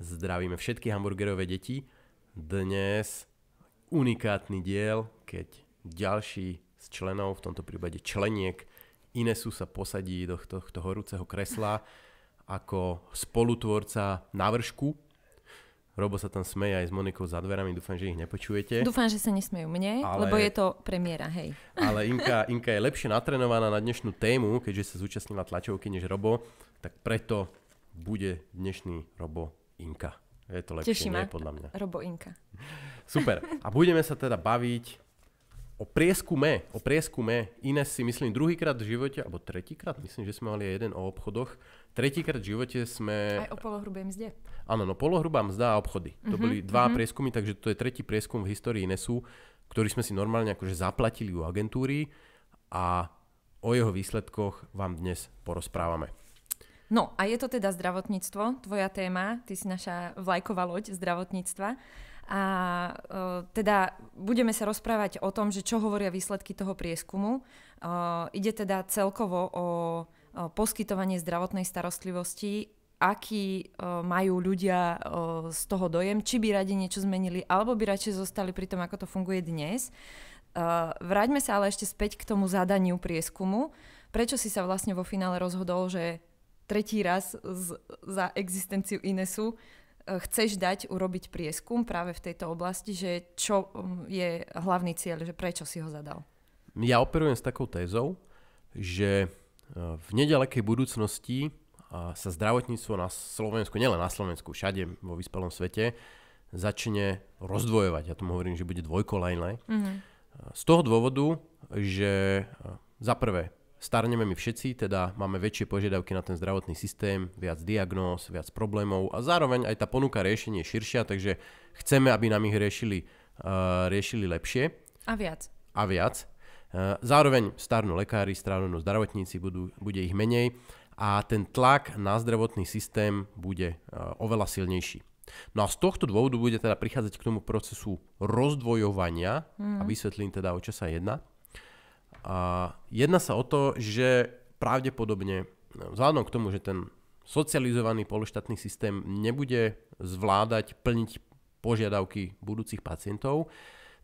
Zdravíme všetky hamburgerové deti. Dnes unikátny diel, keď ďalší z členov, v tomto prípade členiek Inesu sa posadí do tohto horúceho kresla ako spolutvorca na Robo sa tam smeje aj s Monikou za dverami, dúfam, že ich nepočujete. Dúfam, že sa nesmejú mne, ale... lebo je to premiéra, hej. Ale Inka, Inka je lepšie natrenovaná na dnešnú tému, keďže sa zúčastnila tlačovky než Robo, tak preto bude dnešný Robo Inka. Je to lepšie, Teší nie podľa mňa. Robo Inka. Super. A budeme sa teda baviť o prieskume, o prieskume. Ines si myslím druhýkrát v živote, alebo tretíkrát, myslím, že sme mali aj jeden o obchodoch Tretíkrát v živote sme... Aj o polohrubej mzde. Áno, no polohrubá mzda a obchody. Mm-hmm. To mhm, boli dva mm-hmm. prieskumy, takže to je tretí prieskum v histórii NESu, ktorý sme si normálne akože zaplatili u agentúry a o jeho výsledkoch vám dnes porozprávame. No a je to teda zdravotníctvo, tvoja téma, ty si naša vlajková loď zdravotníctva. A e, teda budeme sa rozprávať o tom, že čo hovoria výsledky toho prieskumu. E, ide teda celkovo o poskytovanie zdravotnej starostlivosti, aký majú ľudia z toho dojem, či by radi niečo zmenili, alebo by radšej zostali pri tom, ako to funguje dnes. Vráťme sa ale ešte späť k tomu zadaniu prieskumu. Prečo si sa vlastne vo finále rozhodol, že tretí raz z, za existenciu Inesu chceš dať urobiť prieskum práve v tejto oblasti, že čo je hlavný cieľ, že prečo si ho zadal? Ja operujem s takou tézou, že v nedalekej budúcnosti sa zdravotníctvo na Slovensku, nielen na Slovensku, všade vo vyspelom svete, začne rozdvojovať. Ja tomu hovorím, že bude dvojkolejné. Mm-hmm. Z toho dôvodu, že e, za prvé, starneme my všetci, teda máme väčšie požiadavky na ten zdravotný systém, viac diagnóz, viac problémov a zároveň aj tá ponuka riešenie je širšia, takže chceme, aby nám ich riešili, uh, riešili lepšie. A viac. A viac. Eh, zároveň starnú lekári, starnú zdravotníci, budú, bude ich menej a ten tlak na zdravotný systém bude eh, oveľa silnejší. No a z tohto dôvodu bude teda prichádzať k tomu procesu rozdvojovania mm. a mhm. vysvetlím teda, o čo sa jedná. A jedná sa o to, že pravdepodobne eh, vzhľadom k tomu, že ten socializovaný pološtátny systém nebude zvládať plniť požiadavky budúcich pacientov,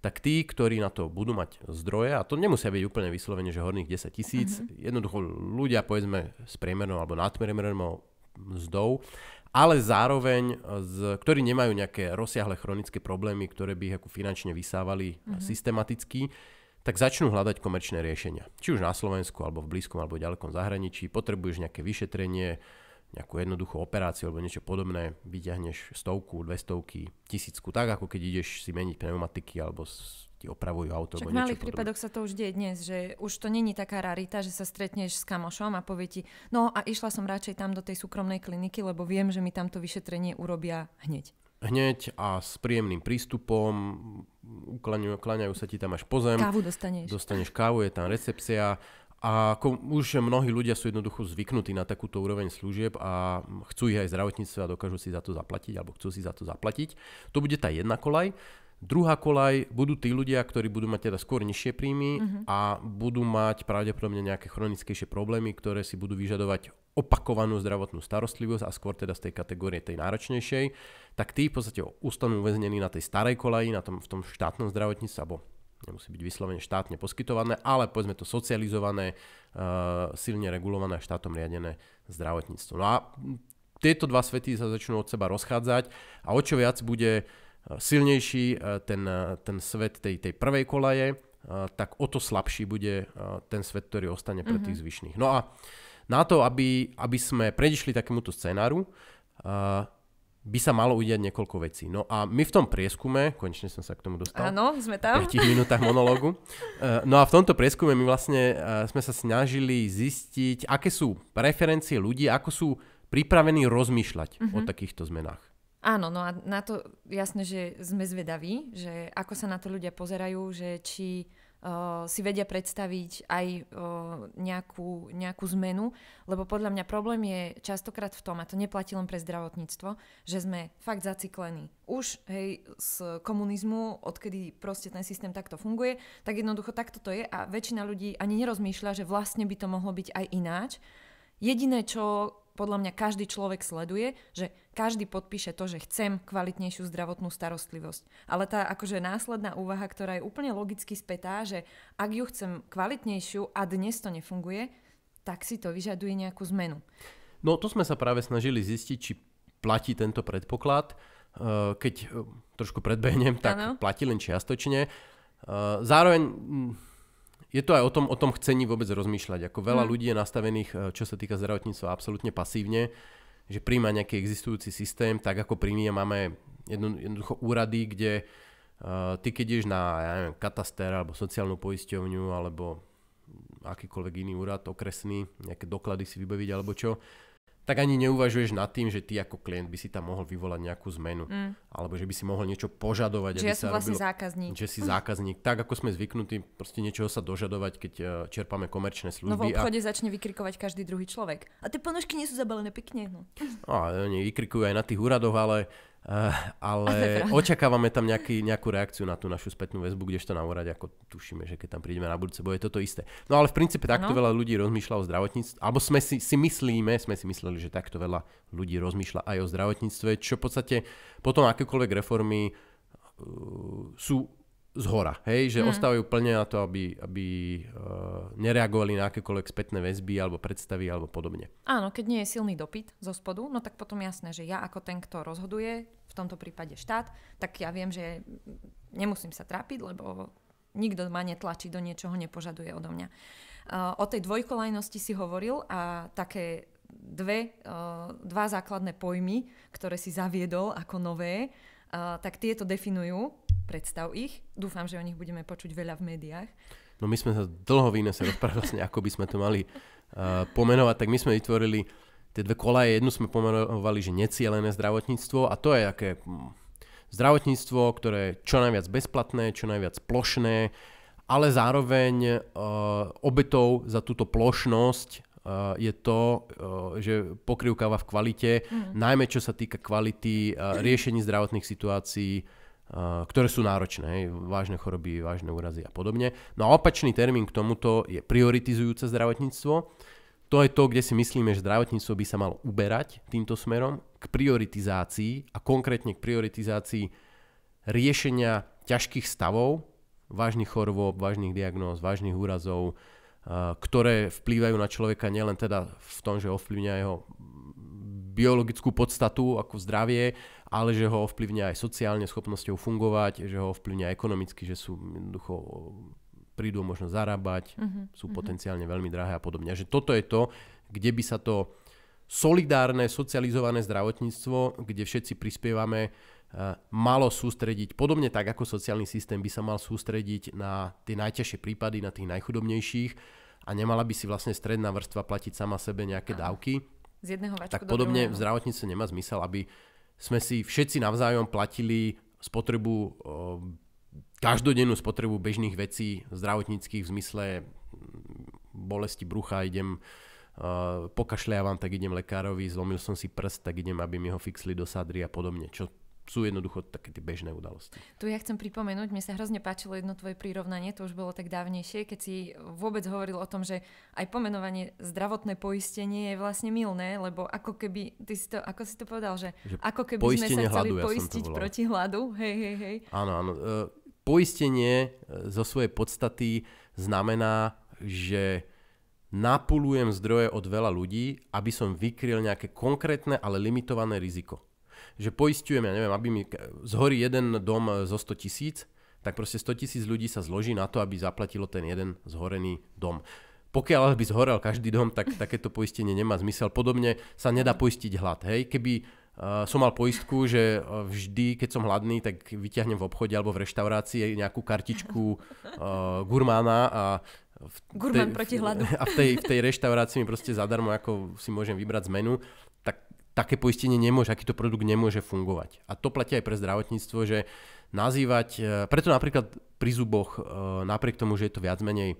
tak tí, ktorí na to budú mať zdroje, a to nemusia byť úplne vyslovene, že horných 10 tisíc, mm-hmm. jednoducho ľudia povedzme s priemernou alebo nadpriemernou mzdou, ale zároveň, z, ktorí nemajú nejaké rozsiahle chronické problémy, ktoré by ich ako finančne vysávali mm-hmm. systematicky, tak začnú hľadať komerčné riešenia. Či už na Slovensku, alebo v blízkom, alebo v ďalekom zahraničí. Potrebuješ nejaké vyšetrenie, nejakú jednoduchú operáciu alebo niečo podobné, vyťahneš stovku, dve stovky, tisícku, tak ako keď ideš si meniť pneumatiky alebo ti opravujú auto. Však v malých prípadoch sa to už deje dnes, že už to není taká rarita, že sa stretneš s kamošom a povie ti, no a išla som radšej tam do tej súkromnej kliniky, lebo viem, že mi tam to vyšetrenie urobia hneď. Hneď a s príjemným prístupom, ukláňajú sa ti tam až po zem. Kávu dostaneš. Dostaneš kávu, je tam recepcia a ako už mnohí ľudia sú jednoducho zvyknutí na takúto úroveň služieb a chcú ich aj zdravotníctve a dokážu si za to zaplatiť alebo chcú si za to zaplatiť. To bude tá jedna kolaj. Druhá kolaj budú tí ľudia, ktorí budú mať teda skôr nižšie príjmy mm-hmm. a budú mať pravdepodobne nejaké chronickejšie problémy, ktoré si budú vyžadovať opakovanú zdravotnú starostlivosť a skôr teda z tej kategórie tej náročnejšej, tak tí v podstate ustanú uväznení na tej starej kolaji, na tom, v tom štátnom zdravotníctve alebo nemusí byť vyslovene štátne poskytované, ale povedzme to socializované, eh, silne regulované a štátom riadené zdravotníctvo. No a tieto dva svety sa začnú od seba rozchádzať a o čo viac bude eh, silnejší eh, ten, ten svet tej, tej prvej kolaje, tak o to slabší bude ten svet, ktorý ostane pre tých mhm. zvyšných. No a na to, aby, aby sme predišli takémuto scénáru, by sa malo udiať niekoľko vecí. No a my v tom prieskume, konečne som sa k tomu dostal. Áno, sme tam. V 5 minútach monológu. E, no a v tomto prieskume my vlastne e, sme sa snažili zistiť, aké sú preferencie ľudí, ako sú pripravení rozmýšľať uh-huh. o mhm. takýchto zmenách. Áno, no a na to jasne, že sme zvedaví, že ako sa na to ľudia pozerajú, že či Eh, si vedia predstaviť aj eh, nejakú, nejakú zmenu, lebo podľa mňa problém je častokrát v tom, a to neplatí len pre zdravotníctvo, že sme fakt zaciklení. Už hej, z komunizmu, odkedy proste ten systém takto funguje, tak jednoducho takto to je a väčšina ľudí ani nerozmýšľa, že vlastne by to mohlo byť aj ináč. Jediné, čo podľa mňa každý človek sleduje, že každý podpíše to, že chcem kvalitnejšiu zdravotnú starostlivosť. Ale tá akože následná úvaha, ktorá je úplne logicky spätá, že ak ju chcem kvalitnejšiu a dnes to nefunguje, tak si to vyžaduje nejakú zmenu. No to sme sa práve snažili zistiť, či platí tento predpoklad. E, keď e, trošku predbehnem, tak ano. platí len čiastočne. E, zároveň je to aj o tom, o tom chcení vôbec rozmýšľať. Ako veľa hmm. ľudí je nastavených, e, čo sa týka zdravotníctva, absolútne pasívne, že príjma nejaký existujúci systém, tak ako pri máme jedno, jednoducho úrady, kde uh, ty keď ideš na ja neviem, kataster alebo sociálnu poisťovňu alebo akýkoľvek iný úrad okresný, nejaké doklady si vybaviť alebo čo, tak ani neuvažuješ nad tým, že ty ako klient by si tam mohol vyvolať nejakú zmenu. Mm. Alebo že by si mohol niečo požadovať. Že ja som vlastne robilo, zákazník. Že si zákazník. Tak ako sme zvyknutí proste niečoho sa dožadovať, keď e, čerpáme komerčné služby. No v obchode a... začne vykrikovať každý druhý človek. A tie ponožky nie sú zabalené pekne. No. no a oni vykrikujú aj na tých úradoch, ale Uh, ale očakávame tam nejaký, nejakú reakciu na tú našu spätnú väzbu, kdežto na úrade, ako tušíme, že keď tam prídeme na budúce, je toto isté. No ale v princípe takto ano. veľa ľudí rozmýšľa o zdravotníctve, alebo sme si, si myslíme, sme si mysleli, že takto veľa ľudí rozmýšľa aj o zdravotníctve, čo v podstate potom akékoľvek reformy uh, sú z hora, hej, že mm. ostávajú plne na to, aby, aby uh, nereagovali na akékoľvek spätné väzby alebo predstavy alebo podobne. Áno, keď nie je silný dopyt zo spodu, no tak potom jasné, že ja ako ten, kto rozhoduje, v tomto prípade štát, tak ja viem, že nemusím sa trápiť, lebo nikto ma netlačí do niečoho, nepožaduje odo mňa. Uh, o tej dvojkolajnosti si hovoril a také dve, e, dva základné pojmy, ktoré si zaviedol ako nové, tak tieto definujú predstav ich. Dúfam, že o nich budeme počuť veľa v médiách. No my sme sa dlho v sa rozprávali vlastne, ako by sme to mali uh, pomenovať, tak my sme vytvorili tie dve kolaje. Jednu sme pomenovali, že necielené zdravotníctvo a to je aké hm, zdravotníctvo, ktoré je čo najviac bezplatné, čo najviac plošné, ale zároveň uh, obetou za túto plošnosť Uh, je to, uh, že pokrivkáva v kvalite, mm. najmä čo sa týka kvality uh, riešení zdravotných situácií, Eh, ktoré sú náročné, hej, vážne choroby, vážne úrazy a podobne. No a opačný termín k tomuto je prioritizujúce zdravotníctvo. To je to, kde si myslíme, že zdravotníctvo by sa malo uberať týmto smerom k prioritizácii a konkrétne k prioritizácii riešenia ťažkých stavov, vážnych chorôb, vážnych diagnóz, vážnych úrazov, eh, ktoré vplývajú na človeka nielen teda v tom, že ovplyvňa jeho biologickú podstatu ako zdravie, ale že ho ovplyvňa aj sociálne schopnosťou fungovať, že ho ovplyvňa ekonomicky, že sú jednoducho prídu možno zarábať, uh-huh, sú uh-huh. potenciálne veľmi drahé a podobne. Že toto je to, kde by sa to solidárne, socializované zdravotníctvo, kde všetci prispievame, e, malo sústrediť, podobne tak ako sociálny systém by sa mal sústrediť na tie najťažšie prípady, na tých najchudobnejších a nemala by si vlastne stredná vrstva platiť sama sebe nejaké dávky. Z jedného tak podobne v zdravotníctve nemá zmysel, aby sme si všetci navzájom platili spotrebu, eh, každodennú spotrebu bežných vecí zdravotníckých v zmysle hm, bolesti brucha, idem eh, pokašľiavam, tak idem lekárovi, zlomil som si prst, tak idem, aby mi ho fixli do sadry a podobne, čo sú jednoducho také tie bežné udalosti. Tu ja chcem pripomenúť, mne sa hrozne páčilo jedno tvoje prirovnanie, to už bolo tak dávnejšie, keď si vôbec hovoril o tom, že aj pomenovanie zdravotné poistenie je vlastne milné, lebo ako keby, ty si to, ako si to povedal, že, že ako keby sme sa chceli hladu, poistiť ja proti hladu, hej, hej, hej. Áno, áno. E, poistenie e, zo svojej podstaty znamená, že napulujem zdroje od veľa ľudí, aby som vykryl nejaké konkrétne, ale limitované riziko že poistujem, ja neviem, aby mi zhorí jeden dom e, zo 100 tisíc, tak proste 100 tisíc ľudí sa zloží na to, aby zaplatilo ten jeden zhorený dom. Pokiaľ by zhorel každý dom, tak takéto poistenie nemá zmysel. Podobne sa nedá poistiť hlad. Hej? Keby uh, som mal poistku, že e, vždy, keď som hladný, tak vyťahnem v obchode alebo v reštaurácii nejakú kartičku uh, gurmána a v tej, proti hladu. A v tej, v tej reštaurácii mi proste zadarmo ako si môžem vybrať z menu, také poistenie nemôže, akýto produkt nemôže fungovať. A to platí aj pre zdravotníctvo, že nazývať, e, preto napríklad pri zuboch, e, napriek tomu, že je to viac menej,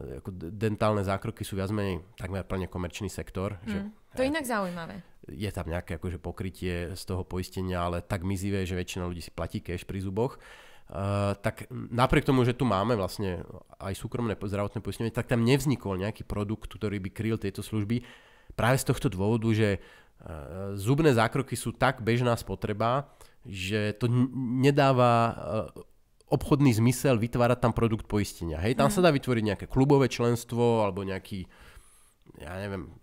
e, ako dentálne zákroky sú viac menej takmer plne komerčný sektor. Mm, že, to je inak zaujímavé. Je tam nejaké akože pokrytie z toho poistenia, ale tak mizivé, že väčšina ľudí si platí cash pri zuboch. Uh, tak napriek tomu, že tu máme vlastne aj súkromné zdravotné poistenie, tak tam nevznikol nejaký produkt, ktorý by kryl tieto služby práve z tohto dôvodu, že Eh, zubné zákroky sú tak bežná spotreba, že to nedáva eh, obchodný zmysel vytvárať tam produkt poistenia. Hej, tam mm. sa mhm. dá vytvoriť nejaké klubové členstvo alebo nejaký, ja neviem,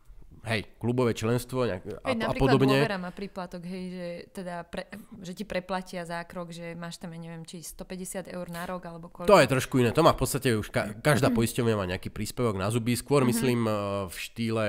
hej, klubové členstvo nejak, hej, a, a podobne. Napríklad má príplatok, hej, že, teda pre, že ti preplatia zákrok, že máš tam, ja neviem, či 150 eur na rok alebo koľko. To je trošku iné, to má v podstate už ka- každá poisťovňa má nejaký príspevok na zuby, skôr mm-hmm. myslím eh, v štýle,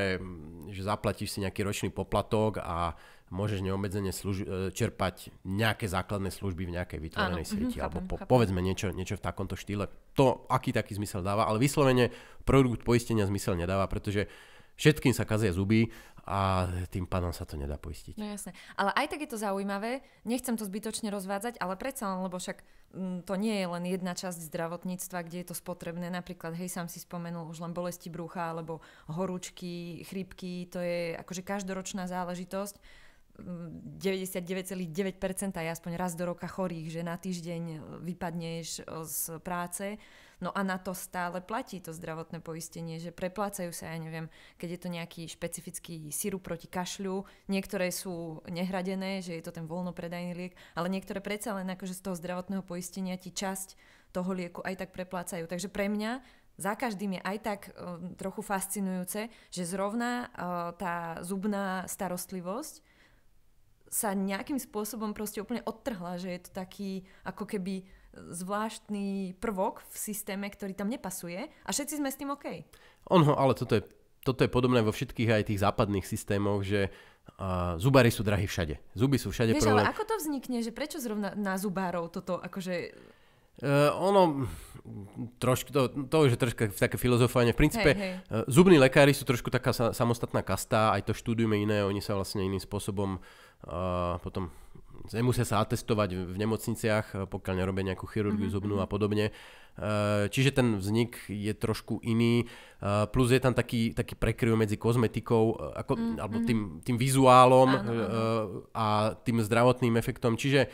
že zaplatíš si nejaký ročný poplatok a môžeš neobmedzene služ- eh, čerpať nejaké základné služby v nejakej vytvorenej Áno, mhm, sieti, alebo po- povedzme niečo, niečo v takomto štýle. To aký taký zmysel dáva, ale vyslovene produkt poistenia zmysel nedáva, pretože uh, Všetkým sa kazia zuby a tým pádom sa to nedá poistiť. No jasne. Ale aj tak je to zaujímavé. Nechcem to zbytočne rozvádzať, ale predsa len, lebo však mm, to nie je len jedna časť zdravotníctva, kde je to spotrebné. Napríklad, hej, sám si spomenul už len bolesti brucha alebo horúčky, chrípky. To je akože každoročná záležitosť. 99,9% mm, je aspoň raz do roka chorých, že na týždeň vypadneš e, z práce No a na to stále platí to zdravotné poistenie, že preplácajú sa, ja neviem, keď je to nejaký špecifický sirup proti kašľu, niektoré sú nehradené, že je to ten voľnopredajný liek, ale niektoré predsa len akože z toho zdravotného poistenia ti časť toho lieku aj tak preplácajú. Takže pre mňa za každým je aj tak um, trochu fascinujúce, že zrovna uh, tá zubná starostlivosť sa nejakým spôsobom proste úplne odtrhla, že je to taký ako keby zvláštny prvok v systéme, ktorý tam nepasuje a všetci sme s tým OK. Onho, ale toto je, toto je podobné vo všetkých aj tých západných systémoch, že uh, zubári sú drahí všade. Zuby sú všade Vieš, problém. ale ako to vznikne, že prečo zrovna na zubárov toto akože... Uh, ono, trošku, to, to už je troška také filozofovanie. V princípe, hej, hej. Uh, zubní lekári sú trošku taká sa, samostatná kasta, aj to štúdium je iné, oni sa vlastne iným spôsobom uh, potom nemusia sa atestovať v nemocniciach, eh, pokiaľ nerobia nejakú chirurgiu mm-hmm. zubnú mhm. a podobne. Eh, čiže ten vznik je trošku iný, eh, plus je tam taký, taký prekryv medzi kozmetikou ako, mm-hmm. alebo mhm. tým, tým vizuálom ano, a tým zdravotným efektom. Čiže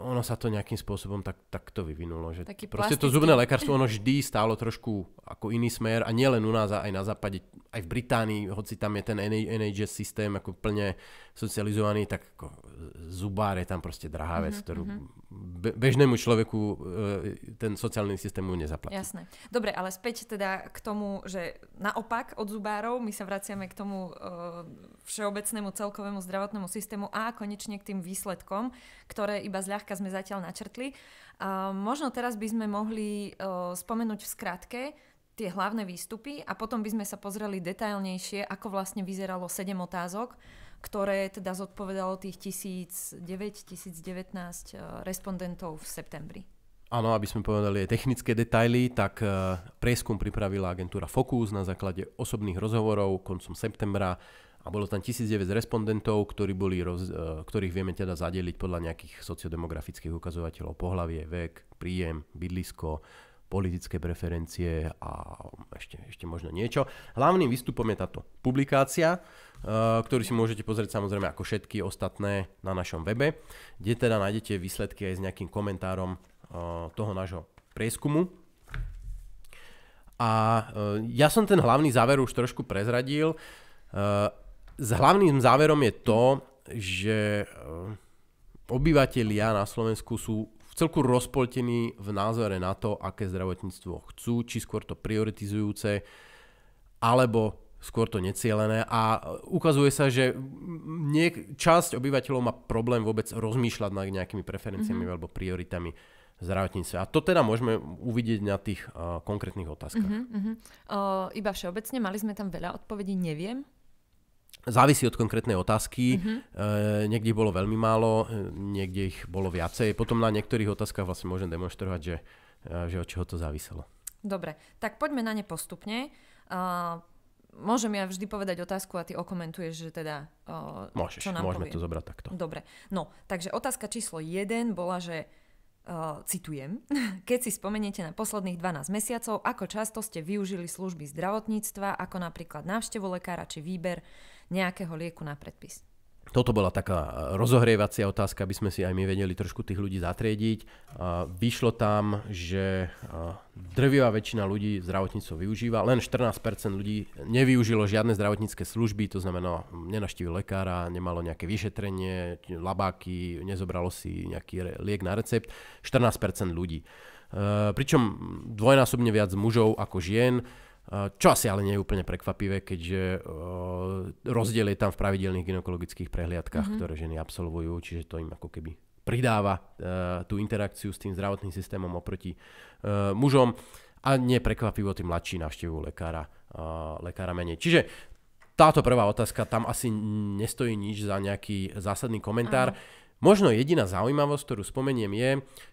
ono sa to nejakým spôsobom tak, tak to vyvinulo. Že Taký proste plastický. to zubné lekárstvo, ono vždy stálo trošku ako iný smer a nielen u nás, aj na západe, aj v Británii, hoci tam je ten NHS systém ako plne socializovaný, tak ako zubár je tam proste drahá vec, mm-hmm, ktorú mhm bežnému človeku e, ten sociálny systém mu nezaplatí. Jasné. Dobre, ale späť teda k tomu, že naopak od zubárov my sa vraciame k tomu e, všeobecnému celkovému zdravotnému systému a konečne k tým výsledkom, ktoré iba zľahka sme zatiaľ načrtli. A e, možno teraz by sme mohli spomenúť v skratke tie hlavné výstupy a potom by sme sa pozreli detailnejšie, ako vlastne vyzeralo 7 otázok, ktoré teda zodpovedalo tých 1009, 1019 eh, respondentov v septembri. Áno, aby sme povedali aj technické detaily, tak eh, prieskum pripravila agentúra Focus na základe osobných rozhovorov koncom septembra a bolo tam 1009 respondentov, ktorí boli roz, eh, ktorých vieme teda zadeliť podľa nejakých sociodemografických ukazovateľov, pohlavie, vek, príjem, bydlisko, politické preferencie a ešte, ešte možno niečo. Hlavným výstupom je táto publikácia, eh, ktorú si môžete pozrieť samozrejme ako všetky ostatné na našom webe, kde teda nájdete výsledky aj s nejakým komentárom eh, toho nášho prieskumu. A eh, ja som ten hlavný záver už trošku prezradil. S hlavným záverom je to, že obyvatelia na Slovensku sú celku rozpoltení v názore na to, aké zdravotníctvo chcú, či skôr to prioritizujúce, alebo skôr to necielené a ukazuje sa, že niek- časť obyvateľov má problém vôbec rozmýšľať nad nejakými preferenciami mm-hmm. alebo prioritami zdravotníctva. A to teda môžeme uvidieť na tých uh, konkrétnych otázkach. Mm-hmm. uh iba všeobecne, mali sme tam veľa odpovedí, neviem. Závisí od konkrétnej otázky. Mm-hmm. E, niekde ich bolo veľmi málo, eh, niekde ich bolo viacej. Potom na niektorých otázkach vlastne môžem demonstrovať, že, eh, že od čoho to záviselo. Dobre, tak poďme na ne postupne. E, môžem ja vždy povedať otázku a ty okomentuješ, že teda... E, Môžeš, čo nám môžeme povie. to zobrať takto. Dobre, no, takže otázka číslo 1 bola, že uh, citujem, keď si spomeniete na posledných 12 mesiacov, ako často ste využili služby zdravotníctva, ako napríklad návštevu lekára či výber uh, nejakého lieku na predpis. Toto bola taká e, rozohrievacia otázka, aby sme si aj my vedeli trošku tých ľudí zatriediť. E, vyšlo tam, že e, drvivá väčšina ľudí zdravotníctvo využíva, len 14% ľudí nevyužilo žiadne zdravotnícke služby, to znamená, nenaštívil lekára, nemalo nejaké vyšetrenie, labáky, nezobralo si nejaký liek na recept, 14% ľudí. Pričom dvojnásobne viac mužov ako žien, Eh, čo asi ale nie je úplne prekvapivé, keďže eh, rozdiel je tam v pravidelných gynekologických prehliadkách, mm-hmm. ktoré ženy absolvujú, čiže to im ako keby pridáva eh, tú interakciu s tým zdravotným systémom oproti mužom a neprekvapivo tí mladší navštívujú lekára, lekára menej. Čiže táto prvá otázka, tam asi nestojí nič za nejaký zásadný komentár. Aha. Možno jediná zaujímavosť, ktorú spomeniem je,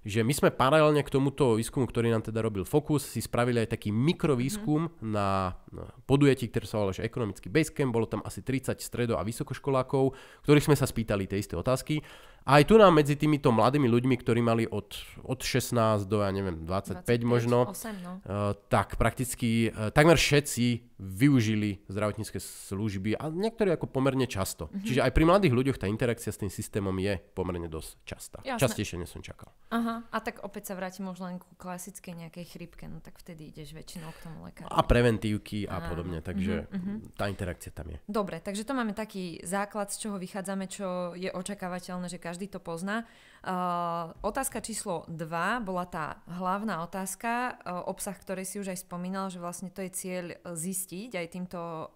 že my sme paralelne k tomuto výskumu, ktorý nám teda robil Focus, si spravili aj taký mikrovýskum mm. na No, podujatí, ktoré sa volalo, že ekonomický basecamp, bolo tam asi 30 stredo- a vysokoškolákov, ktorých sme sa spýtali tie isté otázky. A aj tu nám medzi týmito mladými ľuďmi, ktorí mali od, od 16 do, ja neviem, 25, 25 možno, 8, no. Eh, tak prakticky eh, takmer všetci využili zdravotnícke služby a niektorí ako pomerne často. Mm-hmm. Čiže aj pri mladých ľuďoch tá interakcia s tým systémom je pomerne dosť častá. Jasne. Častejšie nesom som čakal. Aha, a tak opäť sa vrátim možno len ku klasickej nejakej chrypke, no tak vtedy ideš väčšinou k tomu lekárovi. A preventívky a podobne, takže mm-hmm. tá interakcia tam je. Dobre, takže to máme taký základ, z čoho vychádzame, čo je očakávateľné, že každý to pozná. Uh, otázka číslo 2 bola tá hlavná otázka, uh, obsah ktorý si už aj spomínal, že vlastne to je cieľ uh, zistiť aj týmto uh,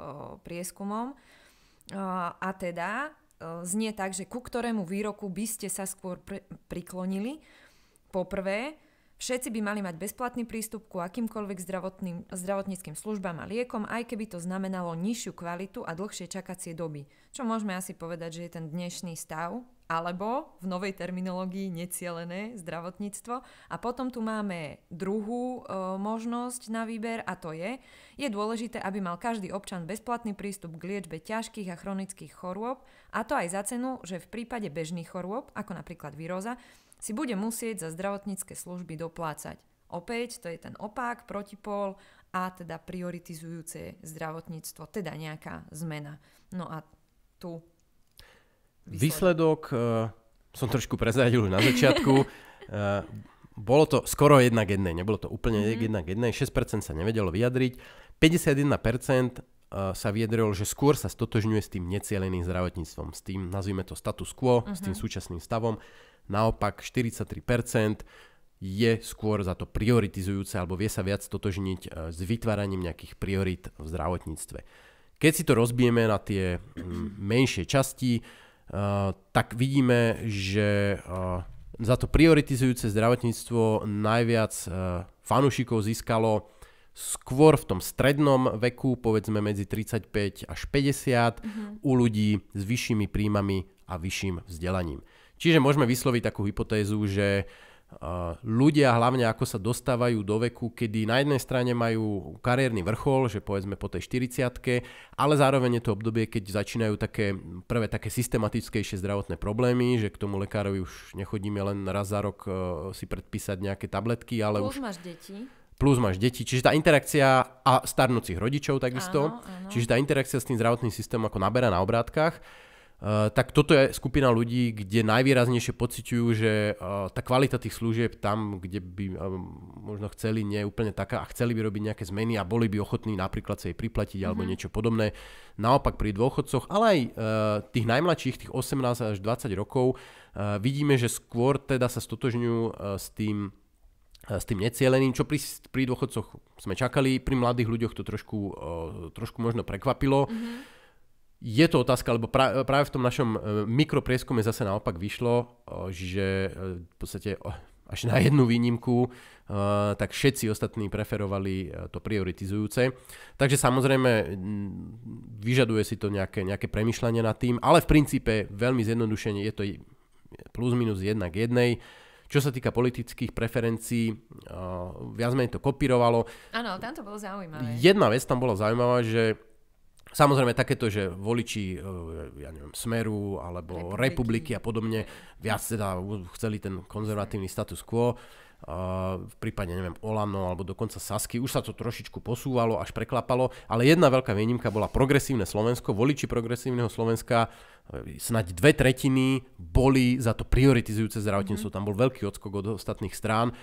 prieskumom. Uh, a teda uh, znie tak, že ku ktorému výroku by ste sa skôr pr- priklonili. Poprvé, Všetci by mali mať bezplatný prístup ku akýmkoľvek zdravotným, zdravotníckým službám a liekom, aj keby to znamenalo nižšiu kvalitu a dlhšie čakacie doby. Čo môžeme asi povedať, že je ten dnešný stav, alebo v novej terminológii necielené zdravotníctvo. A potom tu máme druhú e, možnosť na výber a to je, je dôležité, aby mal každý občan bezplatný prístup k liečbe ťažkých a chronických chorôb a to aj za cenu, že v prípade bežných chorôb, ako napríklad výroza, si bude musieť za zdravotnícke služby doplácať. Opäť to je ten opak, protipol a teda prioritizujúce zdravotníctvo, teda nejaká zmena. No a tu... Výsledok, výsledok uh, som trošku prezradil už na začiatku. uh, bolo to skoro jednak jednej, nebolo to úplne mm-hmm. jednak jednej, 6% sa nevedelo vyjadriť, 51% e, sa vyjadrilo, že skôr sa stotožňuje s tým necieleným zdravotníctvom, s tým, nazvime to status quo, mm-hmm. s tým mhm. súčasným stavom. Naopak 43% je skôr za to prioritizujúce alebo vie sa viac totožniť e, s vytváraním nejakých priorit v zdravotníctve. Keď si to rozbijeme na tie mm, menšie časti, e, tak vidíme, že e, za to prioritizujúce zdravotníctvo najviac fanúšikov získalo skôr v tom strednom veku, povedzme medzi 35 až 50, mm-hmm. u ľudí s vyššími príjmami a vyšším vzdelaním. Čiže môžeme vysloviť takú hypotézu, že ľudia hlavne ako sa dostávajú do veku, kedy na jednej strane majú kariérny vrchol, že povedzme po tej 40 ale zároveň je to obdobie, keď začínajú také prvé také systematickejšie zdravotné problémy, že k tomu lekárovi už nechodíme len raz za rok e, si predpísať nejaké tabletky, ale Plus už... máš deti plus máš deti, čiže tá interakcia a starnúcich rodičov takisto, áno, áno. čiže tá interakcia s tým zdravotným systémom ako naberá na obrátkach Eh, tak toto je skupina ľudí, kde najvýraznejšie pociťujú, že eh, tá kvalita tých služieb tam, kde by eh, možno chceli, nie je úplne taká a chceli by robiť nejaké zmeny a boli by ochotní napríklad sa jej priplatiť mm-hmm. alebo mhm. niečo podobné. Naopak pri dôchodcoch, ale aj tých najmladších, tých 18 až 20 rokov, vidíme, že skôr teda sa stotožňujú s tým s tým necieleným, čo pri, pri dôchodcoch sme čakali, pri mladých ľuďoch to trošku, trošku možno prekvapilo. Mm-hmm je to otázka, lebo pra, práve v tom našom e, mikroprieskume zase naopak vyšlo, e, že e, v podstate až na jednu výnimku, tak všetci ostatní preferovali to prioritizujúce. Takže samozrejme vyžaduje si to nejaké, nejaké premyšľanie nad tým, ale v princípe veľmi zjednodušene je to plus minus jedna k jednej. Čo sa týka politických preferencií, viac menej to kopírovalo. Áno, tam to bolo zaujímavé. Jedna vec tam bola zaujímavá, že Samozrejme takéto, že voliči, e, ja neviem, Smeru alebo republiky, republiky a podobne, viac teda chceli ten konzervatívny status quo. Uh, v prípade, neviem, Olano alebo dokonca Sasky, už sa to trošičku posúvalo, až preklapalo, ale jedna veľká výnimka bola progresívne Slovensko, voliči progresívneho Slovenska, e, snáď dve tretiny boli za to prioritizujúce zdravotníctvo, mm. tam bol veľký odskok od ostatných strán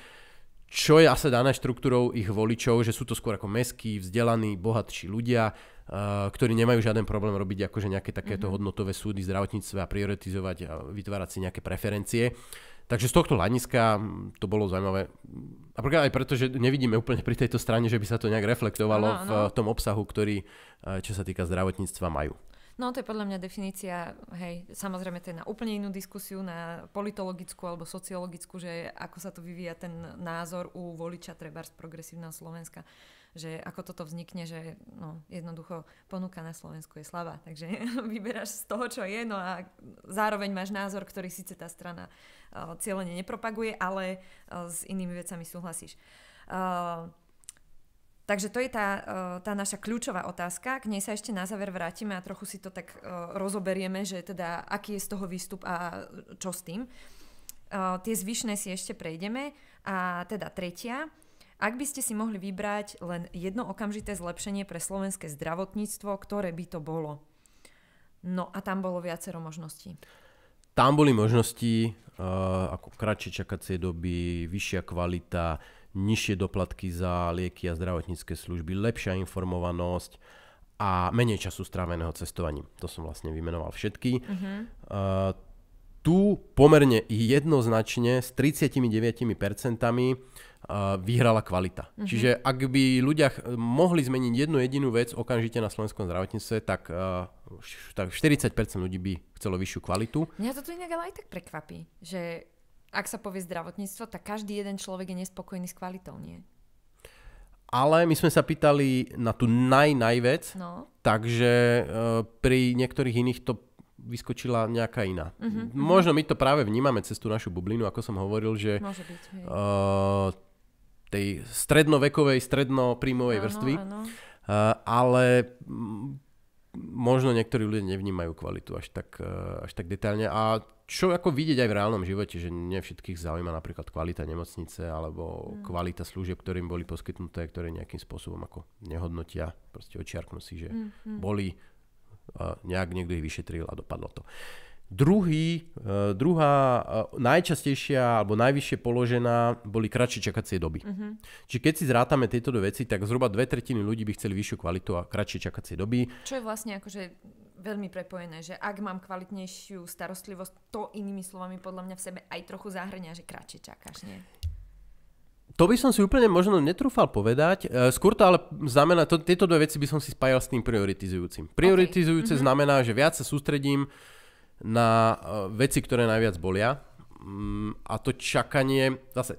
čo je asi dané štruktúrou ich voličov, že sú to skôr ako meskí, vzdelaní, bohatší ľudia, Eh, ktorí nemajú žiaden problém robiť akože nejaké takéto mhm. hodnotové súdy v zdravotníctve a prioritizovať a vytvárať si nejaké preferencie. Takže z tohto hľadiska mm, to bolo zaujímavé. A aj preto, že nevidíme úplne pri tejto strane, že by sa to nejak reflektovalo ano, ano. v tom obsahu, ktorý, eh, čo sa týka zdravotníctva, majú. No to je podľa mňa definícia, hej, samozrejme to je na úplne inú diskusiu, na politologickú alebo sociologickú, že ako sa tu vyvíja ten názor u voliča treba z progresívneho Slovenska že ako toto vznikne, že no, jednoducho ponuka na Slovensku je slabá, takže vyberáš z toho, čo je, no a zároveň máš názor, ktorý síce tá strana uh, cieľene nepropaguje, ale uh, s inými vecami súhlasíš. Uh, Takže to je tá, tá naša kľúčová otázka. K nej sa ešte na záver vrátime a trochu si to tak rozoberieme, že teda aký je z toho výstup a čo s tým. Tie zvyšné si ešte prejdeme. A teda tretia, ak by ste si mohli vybrať len jedno okamžité zlepšenie pre slovenské zdravotníctvo, ktoré by to bolo? No a tam bolo viacero možností. Tam boli možnosti uh, ako kratšie čakacie doby, vyššia kvalita, nižšie doplatky za lieky a zdravotnícke služby, lepšia informovanosť a menej času stráveného cestovaním. To som vlastne vymenoval všetky. Uh-huh. Uh, tu pomerne jednoznačne s 39% e, vyhrala kvalita. Mm-hmm. Čiže ak by ľudia mohli zmeniť jednu jedinú vec okamžite na slovenskom zdravotníctve, tak, e, tak 40% ľudí by chcelo vyššiu kvalitu. Mňa to tu inak ale aj tak prekvapí, že ak sa povie zdravotníctvo, tak každý jeden človek je nespokojný s kvalitou, nie? Ale my sme sa pýtali na tú najnajvec, najvec, no. takže e, pri niektorých iných to vyskočila nejaká iná. Mm-hmm. Možno my to práve vnímame cez tú našu bublinu, ako som hovoril, že Môže byť, uh, tej strednovekovej, strednoprímovej vrstvy, áno. Uh, ale mm, možno niektorí ľudia nevnímajú kvalitu až tak, uh, až tak detailne a čo ako vidieť aj v reálnom živote, že nie všetkých zaujíma napríklad kvalita nemocnice alebo mm. kvalita služieb, ktorým boli poskytnuté, ktoré nejakým spôsobom ako nehodnotia, proste očiarknú si, že mm, boli nejak niekto ich vyšetril a dopadlo to. Druhý, e, druhá e, najčastejšia alebo najvyššie položená boli kratšie čakacie doby. Mm-hmm. Čiže keď si zrátame tieto dve veci, tak zhruba dve tretiny ľudí by chceli vyššiu kvalitu a kratšie čakacie doby. Čo je vlastne akože veľmi prepojené, že ak mám kvalitnejšiu starostlivosť, to inými slovami podľa mňa v sebe aj trochu zahrňa, že kratšie čakáš, nie? To by som si úplne možno netrúfal povedať. E, skôr to ale znamená, to, tieto dve veci by som si spájal s tým prioritizujúcim. Prioritizujúce okay. Mhm. znamená, že viac sa sústredím na e, veci, ktoré najviac bolia. Mm, a to čakanie, zase,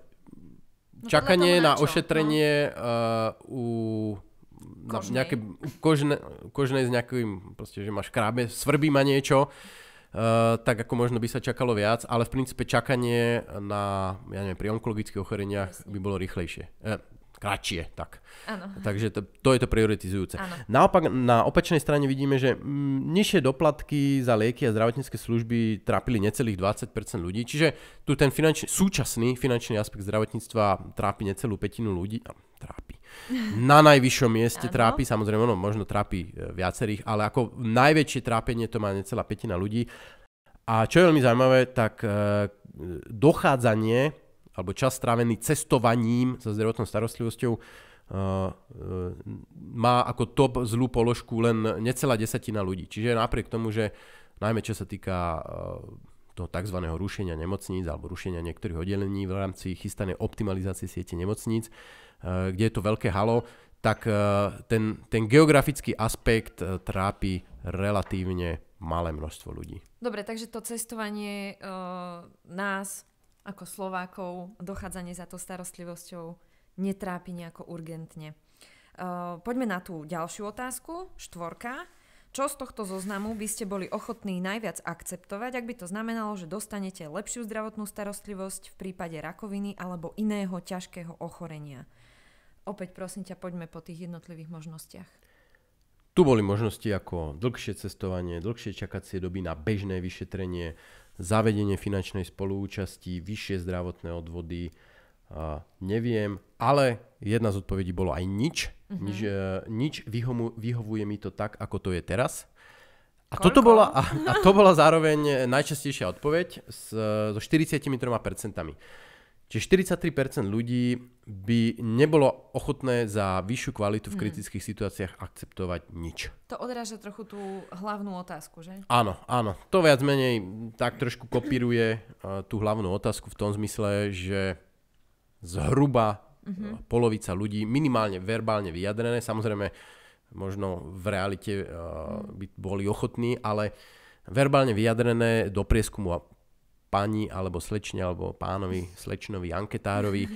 no, na, na ošetrenie no. uh, u na, nejaké, kožne, kožnej s nejakým, proste, že máš krábe, svrbí ma niečo. Uh, Eh, tak ako možno by sa čakalo viac, ale v princípe čakanie na, ja neviem, pri onkologických ochoreniach by bolo rýchlejšie. Eh, kratšie. Tak. Takže to, to je to prioritizujúce. Ano. Naopak na opačnej strane vidíme, že mm, nižšie doplatky za lieky a zdravotnícke služby trápili necelých 20% ľudí, čiže tu ten finančný, súčasný finančný aspekt zdravotníctva trápi necelú petinu ľudí. No, trápi. Na najvyššom mieste ano. trápi, samozrejme, ono možno trápi e, viacerých, ale ako najväčšie trápenie to má necelá petina ľudí. A čo je veľmi zaujímavé, tak e, dochádzanie alebo čas strávený cestovaním sa zdravotnou starostlivosťou eh, má ako top zlú položku len necelá desatina ľudí. Čiže napriek tomu, že najmä čo sa týka eh, toho tzv. rušenia nemocníc alebo rušenia niektorých oddelení v rámci chystanej optimalizácie siete nemocníc, eh, kde je to veľké halo, tak ten, ten geografický aspekt trápi relatívne malé množstvo ľudí. Dobre, takže to cestovanie e, nás ako Slovákov dochádzanie za to starostlivosťou netrápi nejako urgentne. Uh, poďme na tú ďalšiu otázku, štvorka. Čo z tohto zoznamu by ste boli ochotní najviac akceptovať, ak by to znamenalo, že dostanete lepšiu zdravotnú starostlivosť v prípade rakoviny alebo iného ťažkého ochorenia? Opäť prosím ťa, poďme po tých jednotlivých možnostiach. Tu boli možnosti ako dlhšie cestovanie, dlhšie čakacie doby na bežné vyšetrenie, zavedenie finančnej spoluúčasti, vyššie zdravotné odvody, uh, neviem, ale jedna z odpovedí bolo aj nič. Mm-hmm. Nič, uh, nič vyhomu, vyhovuje mi to tak, ako to je teraz. A, toto bola, a, a to bola zároveň najčastejšia odpoveď s, so 43%. Čiže 43% ľudí by nebolo ochotné za vyššiu kvalitu v mhm. kritických situáciách akceptovať nič. To odráža trochu tú hlavnú otázku, že? Áno, áno. To viac menej tak trošku kopíruje uh, tú hlavnú otázku v tom zmysle, že zhruba uh-huh. polovica ľudí minimálne verbálne vyjadrené, samozrejme možno v realite uh, by boli ochotní, ale verbálne vyjadrené do prieskumu pani alebo slečne alebo pánovi, slečnovi, anketárovi,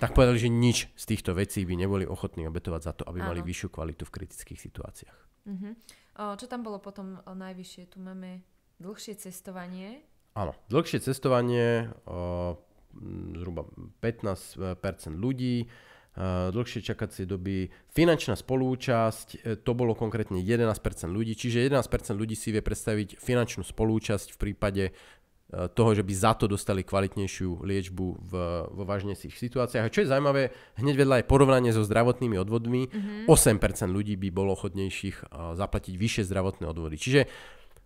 tak povedali, že nič z týchto vecí by neboli ochotní obetovať za to, aby Áno. mali vyššiu kvalitu v kritických situáciách. Uh-huh. O, čo tam bolo potom o, najvyššie? Tu máme dlhšie cestovanie. Áno, dlhšie cestovanie, o, zhruba 15% ľudí, dlhšie čakacie doby, finančná spolúčasť, e, to bolo konkrétne 11% ľudí, čiže 11% ľudí si vie predstaviť finančnú spolúčasť v prípade E, toho, že by za to dostali kvalitnejšiu liečbu v, vo vážnejších situáciách. A čo je zaujímavé, hneď vedľa je porovnanie so zdravotnými odvodmi. Mm-hmm. 8% ľudí by bolo ochotnejších e, zaplatiť vyššie zdravotné odvody. Čiže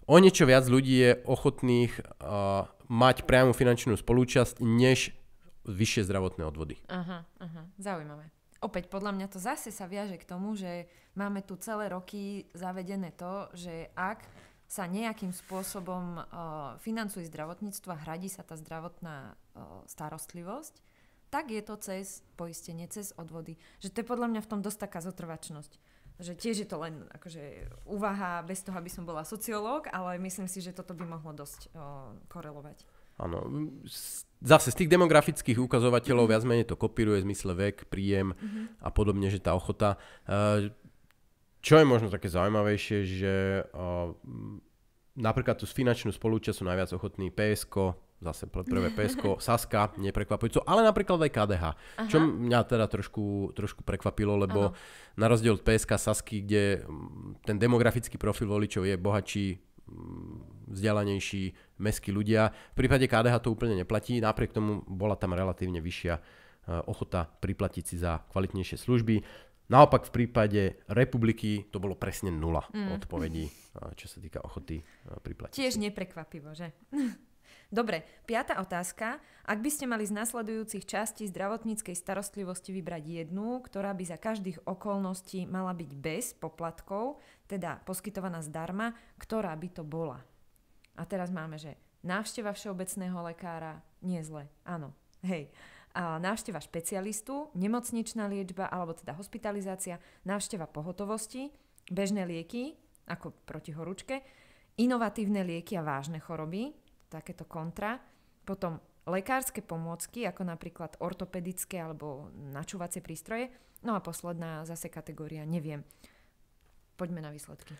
o niečo viac ľudí je ochotných uh, mať priamu finančnú spolúčasť, než vyššie zdravotné odvody. Aha, aha, zaujímavé. Opäť podľa mňa to zase sa viaže k tomu, že máme tu celé roky zavedené to, že ak sa nejakým spôsobom uh, eh, financuje zdravotníctvo a hradí sa tá zdravotná uh, starostlivosť, tak je to cez poistenie, cez odvody. Že to je podľa mňa v tom dosť taká zotrvačnosť. Že tiež je to len akože, uvaha bez toho, aby som bola sociológ, ale myslím si, že toto by mohlo dosť uh, korelovať. Áno, zase z tých demografických ukazovateľov mhm. viac menej to kopíruje zmysle vek, príjem mm-hmm. a podobne, že tá ochota. Uh, čo je možno také zaujímavejšie, že uh, napríklad tú finančnú spolúčasť sú najviac ochotní PSK, zase prvé PSK, Saska, neprekvapujúco, ale napríklad aj KDH. Aha. Čo mňa teda trošku, trošku prekvapilo, lebo Aha. na rozdiel od PSK Sasky, kde mm, ten demografický profil voličov je bohatší, mm, vzdialanejší, meskí ľudia. V prípade KDH to úplne neplatí, napriek tomu bola tam relatívne vyššia e, ochota priplatiť si za kvalitnejšie služby. Naopak v prípade republiky to bolo presne nula mm. odpovedí, čo sa týka ochoty priplatiť. Tiež neprekvapivo, že? Dobre, piata otázka. Ak by ste mali z nasledujúcich častí zdravotníckej starostlivosti vybrať jednu, ktorá by za každých okolností mala byť bez poplatkov, teda poskytovaná zdarma, ktorá by to bola? A teraz máme, že návšteva všeobecného lekára, nie zle, áno, hej návšteva špecialistu, nemocničná liečba alebo teda hospitalizácia, návšteva pohotovosti, bežné lieky, ako proti horúčke, inovatívne lieky a vážne choroby, takéto kontra, potom lekárske pomôcky, ako napríklad ortopedické alebo načúvacie prístroje, no a posledná zase kategória, neviem. Poďme na výsledky.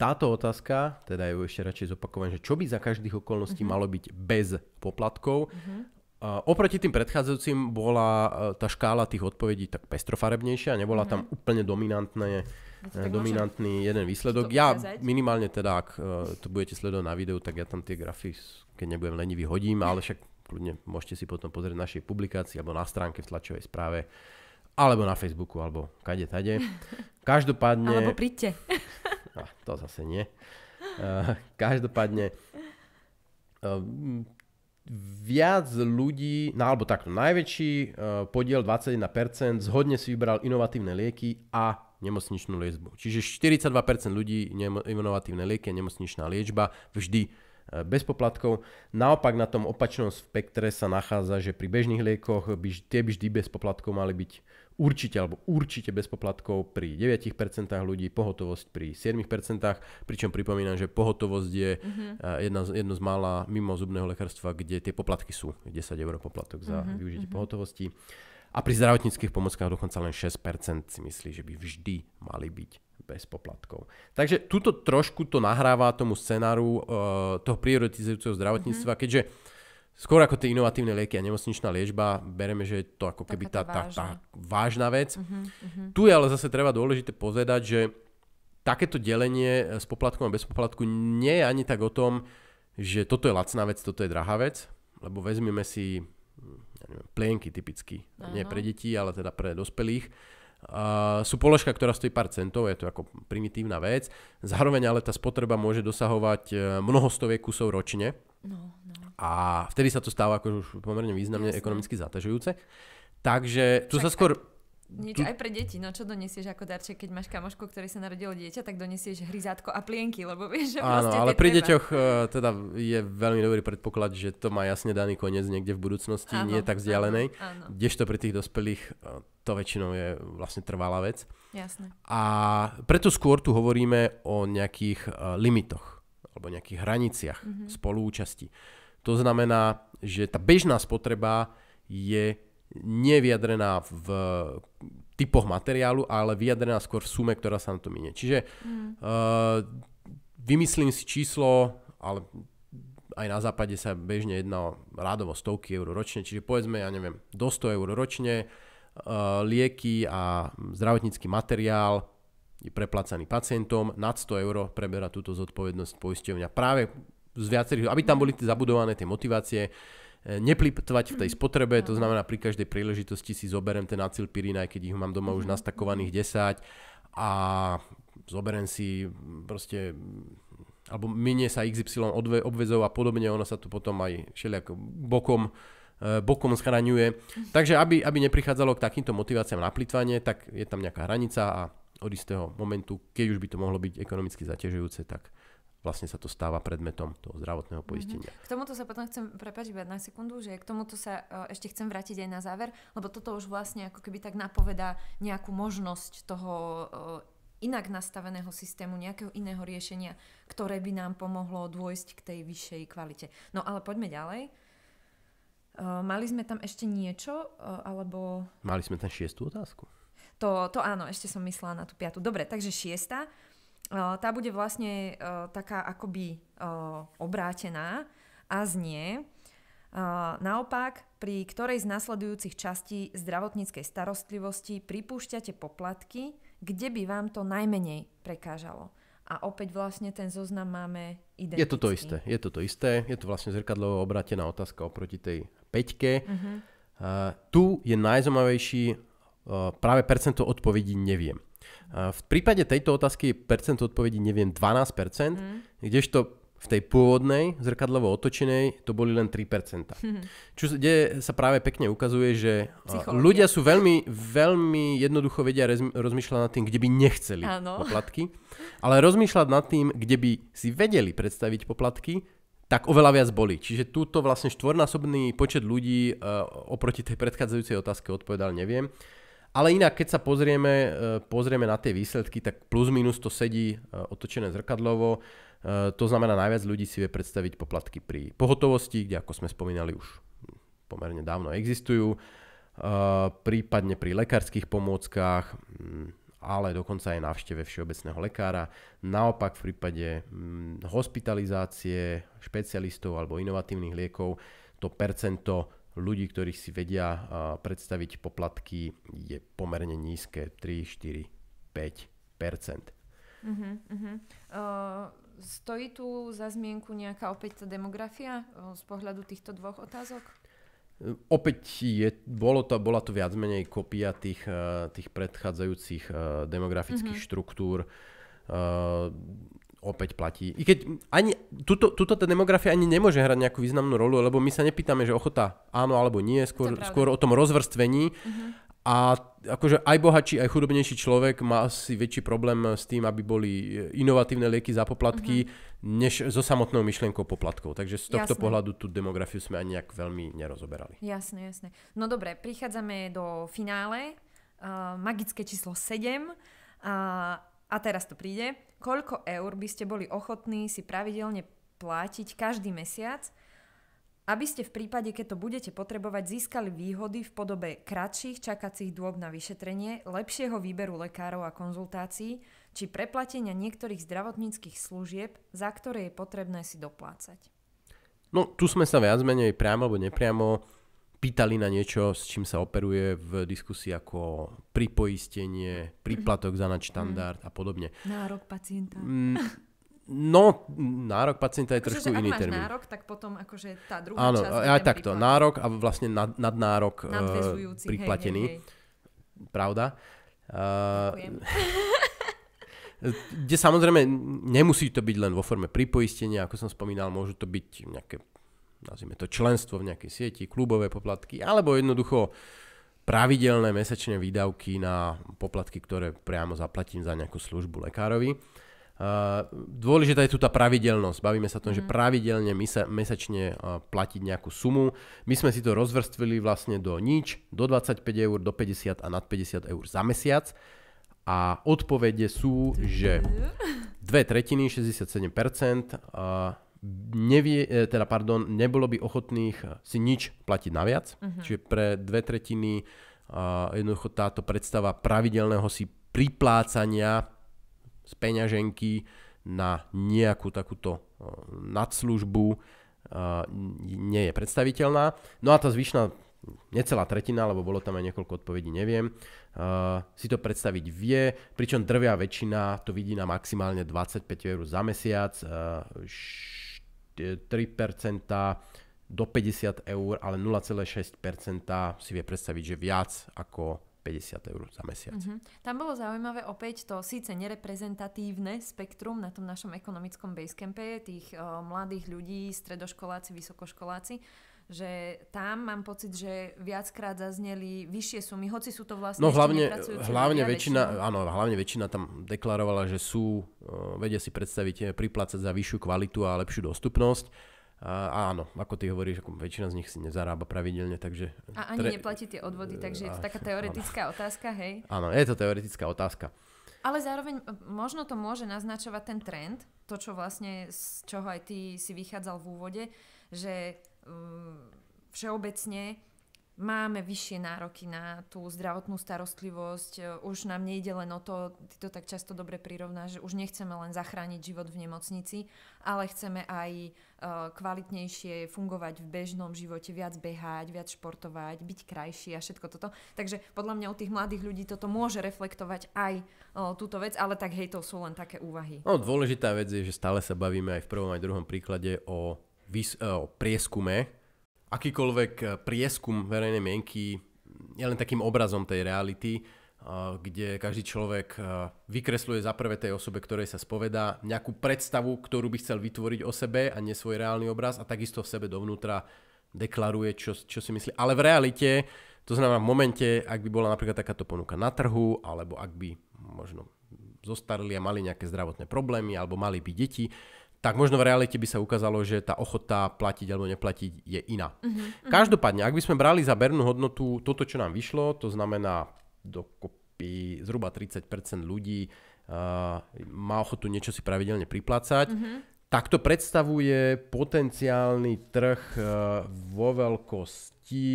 Táto otázka, teda ju ešte radšej zopakujem, že čo by za každých okolností uh-huh. malo byť bez poplatkov, uh-huh. Eh, oproti tým predchádzajúcim bola eh, tá škála tých odpovedí tak pestrofarebnejšia, nebola mm-hmm. tam mhm. úplne dominantné, eh, tak dominantný jeden výsledok. Ja minimálne teda, ak to budete sledovať na videu, tak ja tam tie grafy, keď nebudem lenivý, hodím, ale však kľudne môžete si potom pozrieť našej publikácii alebo na stránke v tlačovej správe alebo na Facebooku, alebo kade tade. Každopádne... Alebo príďte. to zase nie. Každopádne viac ľudí, no alebo takto, najväčší e, podiel 21% zhodne si vybral inovatívne lieky a nemocničnú liečbu. Čiže 42% ľudí inovatívne lieky a nemocničná liečba vždy e, bez poplatkov. Naopak na tom opačnom spektre sa nachádza, že pri bežných liekoch by, tie by vždy bez poplatkov mali byť určite, alebo určite bez poplatkov pri 9% ľudí, pohotovosť pri 7%, pričom pripomínam, že pohotovosť je uh-huh. jedna, jedno z mála mimo zubného lekárstva, kde tie poplatky sú 10 eur poplatok za uh-huh. využitie uh-huh. pohotovosti. A pri zdravotníckých pomockách dokonca len 6% si myslí, že by vždy mali byť bez poplatkov. Takže túto trošku to nahráva tomu scenáru uh, toho prioritizujúceho zdravotníctva, mm-hmm. keďže Skôr ako tie inovatívne lieky a nemocničná liečba, bereme, že je to ako keby tá, tá, tá vážna vec. Uh-huh, uh-huh. Tu je ale zase treba dôležité povedať, že takéto delenie eh, s poplatkom a bez poplatku nie je ani tak o tom, že toto je lacná vec, toto je drahá vec, lebo vezmeme si ja neviem, plienky typicky, uh-huh. nie pre deti, ale teda pre dospelých. Uh, sú položka, ktorá stojí pár centov, je to ako primitívna vec. Zároveň ale tá spotreba môže dosahovať eh, mnoho stoviek kusov ročne a vtedy sa to stáva akože už pomerne významne Jasne. ekonomicky zaťažujúce. Takže tu tak, sa skôr... Niečo tu... aj pre deti, no čo donesieš ako darček, keď máš kamošku, ktorý sa narodilo dieťa, tak donesieš hryzátko a plienky, lebo vieš, že Áno, ale pri treba. deťoch eh, teda je veľmi dobrý predpoklad, že to má jasne daný koniec niekde v budúcnosti, áno, nie tak vzdialenej, áno, áno. kdežto pri tých dospelých eh, to väčšinou je vlastne trvalá vec. Jasne. A preto skôr tu hovoríme o nejakých eh, limitoch alebo nejakých hraniciach mm-hmm. spoluúčasti to znamená, že tá bežná spotreba je nevyjadrená v typoch materiálu, ale vyjadrená skôr v sume, ktorá sa na to minie. Čiže mm. uh, vymyslím si číslo, ale aj na západe sa bežne jedná o rádovo stovky eur ročne, čiže povedzme, ja neviem, do 100 eur ročne uh, lieky a zdravotnícky materiál je preplácaný pacientom, nad 100 eur preberá túto zodpovednosť poisťovňa práve z viacerých, aby tam boli zabudované tie motivácie, eh, neplýtvať v tej mhm. spotrebe, to znamená pri každej príležitosti si zoberem ten acylpirín, aj keď ich mám doma už mhm. nastakovaných 10 a zoberem si proste alebo minie sa XY obvezov a podobne, ono sa tu potom aj všelijako bokom eh, bokom schraňuje. Mhm. Takže aby, aby neprichádzalo k takýmto motiváciám na plýtvanie, tak je tam nejaká hranica a od istého momentu, keď už by to mohlo byť ekonomicky zaťažujúce, tak vlastne sa to stáva predmetom toho zdravotného mhm. poistenia. K tomuto sa potom chcem prepačiť na sekundu, že k tomuto sa e, ešte chcem vrátiť aj na záver, lebo toto už vlastne ako keby tak napovedá nejakú možnosť toho e, inak nastaveného systému, nejakého iného riešenia, ktoré by nám pomohlo dôjsť k tej vyššej kvalite. No ale poďme ďalej. E, mali sme tam ešte niečo, alebo... Mali sme tam šiestú otázku. To, to áno, ešte som myslela na tú piatu. Dobre, takže šiesta tá bude vlastne taká akoby obrátená a znie, naopak, pri ktorej z nasledujúcich častí zdravotníckej starostlivosti pripúšťate poplatky, kde by vám to najmenej prekážalo. A opäť vlastne ten zoznam máme identický. Je to to isté, je to to isté. Je to vlastne zrkadlovo obrátená otázka oproti tej peťke. Uh-huh. Uh, tu je najzaujímavejší uh, práve percento odpovedí neviem. V prípade tejto otázky je percent odpovedí, neviem, 12%, mm. kdežto v tej pôvodnej, zrkadlovo otočenej, to boli len 3%. Mm. Čo kde sa práve pekne ukazuje, že ľudia sú veľmi, veľmi jednoducho vedia rozmýšľať nad tým, kde by nechceli ano. poplatky, ale rozmýšľať nad tým, kde by si vedeli predstaviť poplatky, tak oveľa viac boli. Čiže túto vlastne štvornásobný počet ľudí uh, oproti tej predchádzajúcej otázke odpovedal neviem. Ale inak, keď sa pozrieme, e, pozrieme na tie výsledky, tak plus minus to sedí e, otočené zrkadlovo. E, to znamená, najviac ľudí si vie predstaviť poplatky pri pohotovosti, kde ako sme spomínali už pomerne dávno existujú, prípadne pri lekárskych pomôckach, ale dokonca aj návšteve všeobecného lekára. Naopak v prípade hospitalizácie, špecialistov alebo inovatívnych liekov to percento ľudí, ktorí si vedia predstaviť poplatky, je pomerne nízke, 3, 4, 5 Uh-huh, uh-huh. Uh, stojí tu za zmienku nejaká opäť demografia z pohľadu týchto dvoch otázok? Opäť je, bolo to, bola to viac menej kopia tých, e, tých predchádzajúcich e, demografických uh-huh. štruktúr. E, opäť platí. I keď ani, tuto, tuto tá demografia ani nemôže hrať nejakú významnú rolu, lebo my sa nepýtame, že ochota áno alebo nie, skôr, skôr o tom rozvrstvení. Uh-huh. A akože aj bohatší, aj chudobnejší človek má asi väčší problém s tým, aby boli inovatívne lieky za poplatky, uh-huh. než so samotnou myšlienkou poplatkov. Takže z tohto jasné. pohľadu tú demografiu sme ani nejak veľmi nerozoberali. Jasné, jasné. No dobre, prichádzame do finále. Uh, magické číslo 7. Uh, eh, a teraz to príde. Koľko eur by ste boli ochotní si pravidelne platiť každý mesiac, aby ste v prípade, keď to budete potrebovať, získali výhody v podobe kratších čakacích dôb na vyšetrenie, lepšieho výberu lekárov a konzultácií či preplatenia niektorých zdravotníckých služieb, za ktoré je potrebné si doplácať. No, tu sme sa viac menej priamo alebo nepriamo pýtali na niečo, s čím sa operuje v diskusii ako pripoistenie, príplatok za štandard a podobne. Nárok pacienta. Mm, no, nárok pacienta je akože, trošku iný termín. Ak máš nárok, tak potom akože tá druhá Áno, časť... Áno, aj takto. Nárok a vlastne nad, nadnárok e, Nadvezujúci, priplatený. Hej, hej, hej. Pravda. E, kde samozrejme nemusí to byť len vo forme pripoistenia, ako som spomínal, môžu to byť nejaké nazvime to členstvo v nejakej sieti, klubové poplatky, alebo jednoducho pravidelné mesačné výdavky na poplatky, ktoré priamo zaplatím za nejakú službu lekárovi. Dôležitá je tu tá pravidelnosť. Bavíme sa o tom, mm. že mhm. pravidelne mesačne platiť nejakú sumu. My sme si to rozvrstvili vlastne do nič, do 25 eur, do 50 a nad 50 eur za mesiac. A odpovede sú, že mhm. dve tretiny, 67%, nevie, e, teda pardon, nebolo by ochotných e, si nič platiť naviac. Uh-huh. Čiže pre dve tretiny uh, jednoducho táto predstava pravidelného si priplácania z peňaženky na nejakú takúto uh, nadslužbu uh, nie je predstaviteľná. No a tá zvyšná necelá tretina, lebo bolo tam aj niekoľko odpovedí, neviem, uh, si to predstaviť vie, pričom drvia väčšina to vidí na maximálne 25 eur za mesiac, uh, š- 3% do 50 eur, ale 0,6% si vie predstaviť, že viac ako 50 eur za mesiac. Mm-hmm. Tam bolo zaujímavé opäť to síce nereprezentatívne spektrum na tom našom ekonomickom basecampe tých uh, mladých ľudí, stredoškoláci, vysokoškoláci, že tam mám pocit, že viackrát zazneli vyššie sumy, hoci sú to vlastne No hlavne, hlavne väčšina, väčšina, áno, hlavne väčšina tam deklarovala, že sú, e, vedia si predstaviť e, priplácať za vyššiu kvalitu a lepšiu dostupnosť. A áno, ako ty hovoríš, ako väčšina z nich si nezarába pravidelne, takže... A ani tre... neplatí tie odvody, e, takže je to taká teoretická áno. otázka, hej? Áno, je to teoretická otázka. Ale zároveň možno to môže naznačovať ten trend, to, čo vlastne, z čoho aj ty si vychádzal v úvode, že Ehm, všeobecne máme vyššie nároky na tú zdravotnú starostlivosť. E, už nám nejde len o to, ty to tak často dobre prirovná, že už nechceme len zachrániť život v nemocnici, ale chceme aj e, kvalitnejšie fungovať v bežnom živote, viac behať, viac športovať, byť krajší a všetko toto. Takže podľa mňa u tých mladých ľudí toto môže reflektovať aj e, túto vec, ale tak hej, to sú len také úvahy. No, dôležitá vec je, že stále sa bavíme aj v prvom aj druhom príklade o vys- eh, o prieskume. Akýkoľvek eh, prieskum verejnej mienky je len takým obrazom tej reality, eh, kde každý človek vykresľuje za prvé tej osobe, ktorej sa spovedá, nejakú predstavu, ktorú by chcel vytvoriť o sebe a nie svoj reálny obraz a takisto v sebe dovnútra deklaruje, čo, čo si myslí. Ale v realite, to znamená v momente, ak by bola napríklad takáto ponuka na trhu, alebo ak by možno zostarili a mali nejaké zdravotné problémy, alebo mali by deti, tak možno v realite by sa ukázalo, že tá ochota platiť alebo neplatiť je iná. Mm-hmm. Každopádne, ak by sme brali za bernú hodnotu toto, čo nám vyšlo, to znamená dokopy zhruba 30% ľudí uh, má ochotu niečo si pravidelne priplácať, mm-hmm. tak to predstavuje potenciálny trh uh, vo veľkosti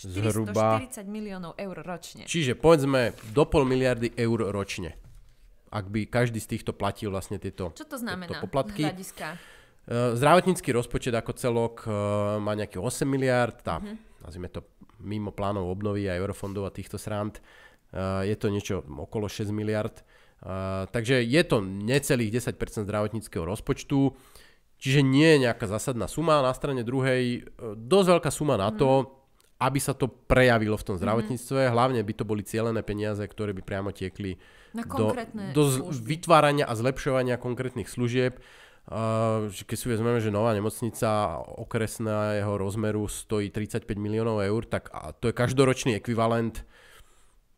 440 zhruba... 440 miliónov eur ročne. Čiže povedzme do pol miliardy eur ročne ak by každý z týchto platil vlastne tieto, Čo to znamená tieto poplatky. Hľadiska? E, zdravotnícky rozpočet ako celok e, má nejaký 8 miliard, tá, uh-huh. nazvime to mimo plánov obnovy a eurofondov a týchto srand, e, je to niečo okolo 6 miliard. Takže je to necelých 10% zdravotníckého rozpočtu, čiže nie je nejaká zásadná suma. Na strane druhej dosť veľká suma na mhm. to, uh-huh aby sa to prejavilo v tom mhm. zdravotníctve. Mm-hmm. Hlavne by to boli cieľené peniaze, ktoré by priamo tiekli na konkrétne do, do z, vytvárania a zlepšovania konkrétnych služieb. Uh, keď si vezmeme, že nová nemocnica okresného rozmeru stojí 35 miliónov eur, tak a to je každoročný ekvivalent